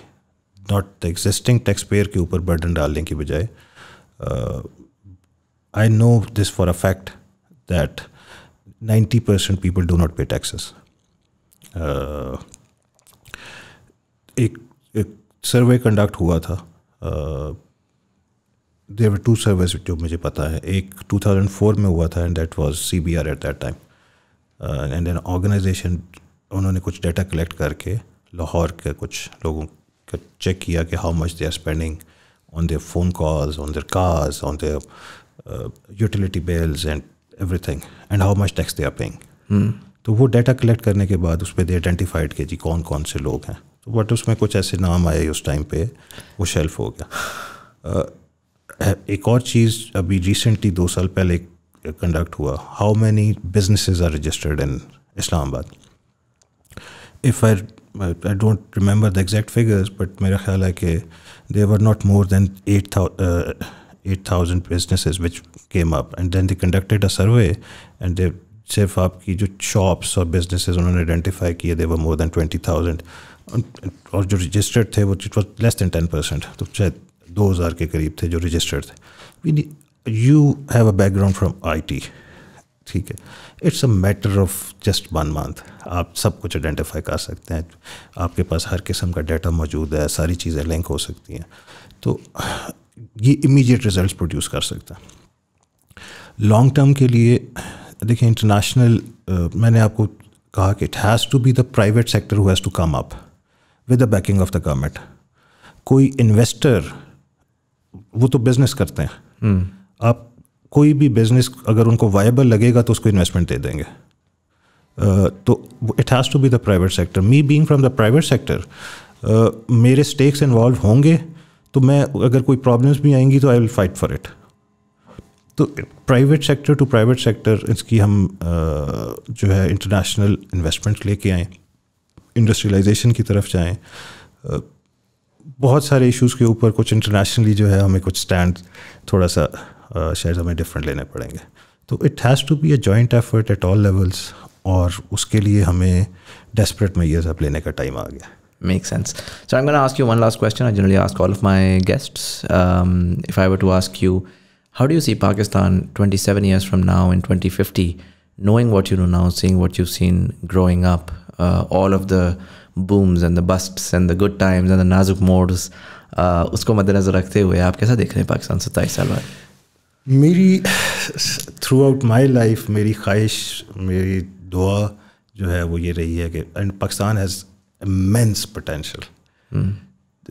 not the existing taxpayer के ऊपर बर्डन डालने की बजाय I know this for a fact that ninety percent people do not pay taxes एक, एक सर्वे कंडक्ट हुआ था देर आर टू सर्वेज जो मुझे पता है एक 2004 में हुआ था and that was CBR at that time and an organization उन्होंने कुछ डाटा कलेक्ट करके लाहौर के कुछ लोगों का चेक किया कि how much they are spending on their phone calls on their cars on their utility bills and everything and how much tax they are paying तो वो डाटा कलेक्ट करने के बाद उस पर दे आइडेंटिफाइड किया जी कौन कौन से लोग हैं तो बट उसमें कुछ ऐसे नाम आए उस टाइम पे वो शेल्फ हो गया uh, एक और चीज़ अभी रिसेंटली दो साल पहले कंडक्ट हुआ how many business are registered in Islamabad if I I don't remember the exact figures but मेरा ख्याल है कि there were not more than at 8,000 businesses which came up. And then they conducted a survey and they सिर्फ आपकी जो शॉप्स और बिजनेसेस उन्होंने आइडेंटिफाई किए they were more than twenty thousand और जो रजिस्टर्ड थे वो it was less than ten percent तो शायद दो हज़ार के करीब थे जो रजिस्टर्ड थे you have a background from I T ठीक है it's a matter of just one month आप सब कुछ आइडेंटिफाई कर सकते हैं आपके पास हर किस्म का डाटा मौजूद है सारी चीज़ें लिंक हो सकती हैं तो ये इमीडिएट रिजल्ट प्रोड्यूस कर सकता है लॉन्ग टर्म के लिए देखिए इंटरनेशनल मैंने आपको कहा कि it has to be the private sector who has to come up with the backing of the government कोई इन्वेस्टर वो तो बिजनेस करते हैं hmm. आप कोई भी बिजनेस अगर उनको वायबल लगेगा तो उसको इन्वेस्टमेंट दे देंगे तो it has to be the private sector me being from the private sector मेरे स्टेक्स इन्वॉल्व होंगे तो मैं अगर कोई प्रॉब्लम्स भी आएंगी तो I will fight for it तो private sector to private sector इसकी हम जो है इंटरनेशनल इन्वेस्टमेंट लेके आएँ इंडस्ट्रियलाइजेशन की तरफ जाएँ बहुत सारे इश्यूज़ के ऊपर कुछ इंटरनेशनली जो है हमें कुछ स्टैंड थोड़ा सा शायद हमें डिफरेंट लेने पड़ेंगे तो it has to be a joint effort at all levels और उसके लिए हमें डेस्परेट मैयर्स अब लेने का टाइम आ गया Makes sense. So I'm going to ask you one last question. I generally ask all of my guests. Um, if I were to ask you, how do you see Pakistan 27 years from now in 2050, knowing what you know now, seeing what you've seen growing up, uh, all of the booms and the busts and the good times and the nazuk modes, uh, उसको मद्देनजर रखते हुए आप कैसा देख रहे हैं पाकिस्तान सत्ताईस साल बाद मेरी थ्रू आउट माई लाइफ मेरी ख्वाहिश मेरी दुआ जो है वो ये immense potential. Mm.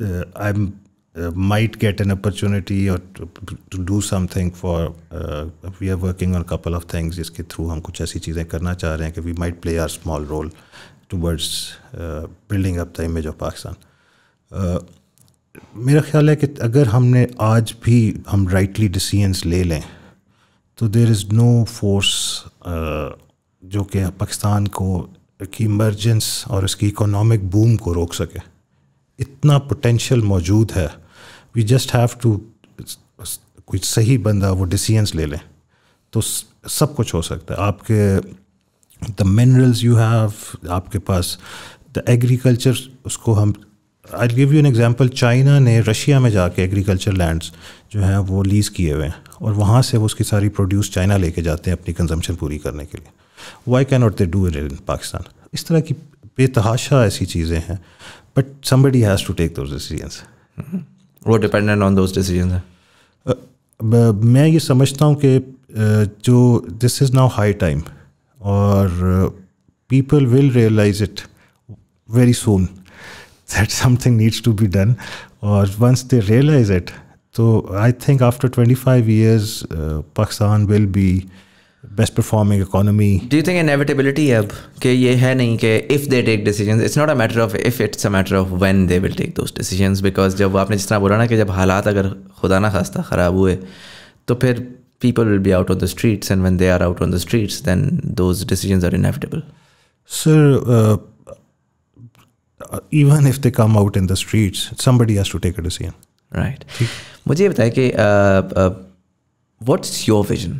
Uh, I'm uh, might get an opportunity or to, to do something for uh, we are working जिसके थ्रू हम कुछ ऐसी चीज़ें करना चाह रहे हैं कि we might play our small role towards building up the image of Pakistan मेरा ख्याल है कि अगर हमने आज भी हम राइटली डिसीजंस ले लें तो देर इज़ नो फोर्स जो कि पाकिस्तान को की इमरजेंस और उसकी इकोनॉमिक बूम को रोक सके इतना पोटेंशियल मौजूद है वी जस्ट हैव टू कुछ सही बंदा वो डिसीजंस ले लें तो सब कुछ हो सकता है आपके द मिनरल्स यू हैव आपके पास द एग्रीकल्चर उसको हम I give you an example China ने रशिया में जाके एग्रीकल्चर लैंड्स जो हैं वो लीज़ किए हुए हैं और वहाँ से वो उसकी सारी प्रोड्यूस चाइना लेके जाते हैं अपनी कंजम्पशन पूरी करने के लिए why can not they do it in Pakistan इस तरह की बेतहाशा ऐसी चीज़ें हैं but somebody has to take those decisions वो डिपेंडेंट ऑन दोज डिसीजन मैं ये समझता हूँ कि जो this is now high time और people will realize it very soon that something needs to be done और वंस दे रियलाइज इट तो I think after twenty five years Pakistan will B best performing economy do you think inevitability अब कि ये है नहीं कि if they take decision it's not a matter of if it's a matter of when they will take those decision because जब आपने जितना बोला ना कि जब हालात अगर खुदा ना खास्ता ख़राब हुए तो फिर people will be out on the streets and when they are out on the streets then those decision are inevitable sir even if they come out in the streets somebody has to take a decision right मुझे ये बताया कि what's your vision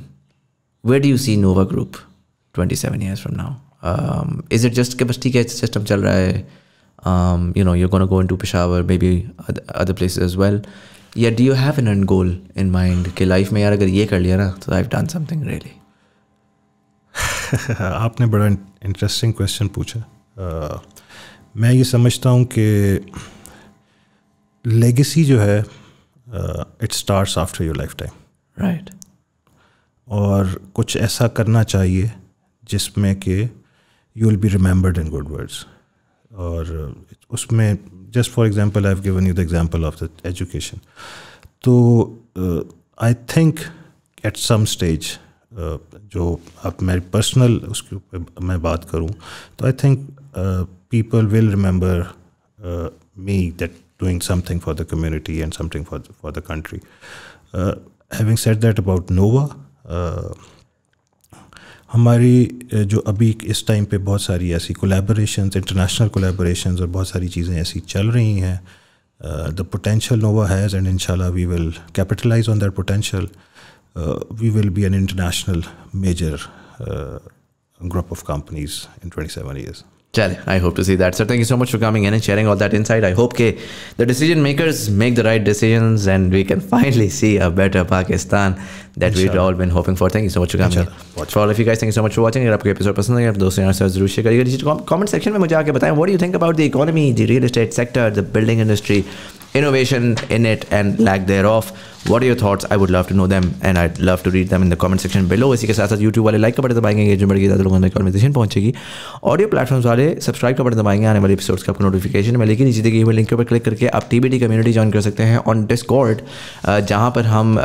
where do you see Nova Group 27 years from now? Um, is it just capacity ka system chal hai? Um, you know, you're going to go into Peshawar, maybe other places as well. Yeah, do you have an end goal in mind? कि life में यार अगर I've done something really. *laughs* आपने बड़ा इंटरेस्टिंग क्वेश्चन पूछा uh, मैं ये समझता हूँ कि लेगेसी जो है it starts after your lifetime right और कुछ ऐसा करना चाहिए जिसमें कि you will be remembered in good words और उसमें just for example I have given you the example of the education तो I think at some stage जो आप मेरी पर्सनल उसके ऊपर मैं बात करूं तो I think people will remember me that doing something for the community and something for for the country having set that about Nova हमारी जो अभी इस टाइम पे बहुत सारी ऐसी कोलेबोरेशन इंटरनेशनल कोलेबोरेशन और बहुत सारी चीज़ें ऐसी चल रही हैं the potential Nova has and इनशाला we will capitalize on that potential we will be an international major group of companies in twenty seven years Chale, I hope to see that. So thank you so much for coming in and sharing all that insight. I hope ke the decision makers make the right decisions and we can *laughs* finally see a better Pakistan that we've all been hoping for. Thank you so much for coming in. For all of you guys, thank you so much for watching. अगर आपको एपिसोड पसंद आया दोस्तों यार सर जरूर शेयर करिएगा कमेंट सेक्शन में मुझे आके बताएं what do you think about the economy the real estate sector the building industry innovation in it and lack thereof what are your thoughts i would love to know them and i'd love to read them in the comment section below इसी के साथ साथ यूट्यूब वाले लाइक का बटन दबाएंगे एंगेजमेंट बढ़ेगी ज़्यादा लोगों तक कॉन्वर्सेशन पहुंचेगी ऑडियो प्लेटफॉर्म्स वाले सब्सक्राइब का बटन दबाएंगे आने वाले एपिसोड्स का आपको नोटिफिकेशन मिलेगी नीचे देखिए हुए लिंक पर क्लिक करके आप टी कम्युनिटी ज्वाइन कर सकते हैं ऑन डिस्कॉर्ड जहां पर हम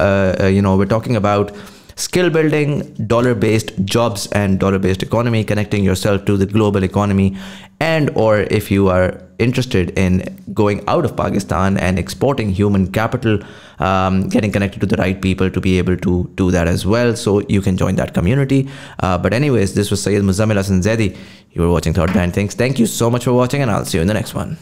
you know we talking about skill building, dollar based jobs and dollar based economy, connecting yourself to the global economy. And or if you are interested in going out of Pakistan and exporting human capital, um, getting connected to the right people to be able to do that as well. So you can join that community. Uh, but anyways, this was Sayed Muzamil Hassan Zedi. You were watching Thought Brand Things. Thank you so much for watching and I'll see you in the next one.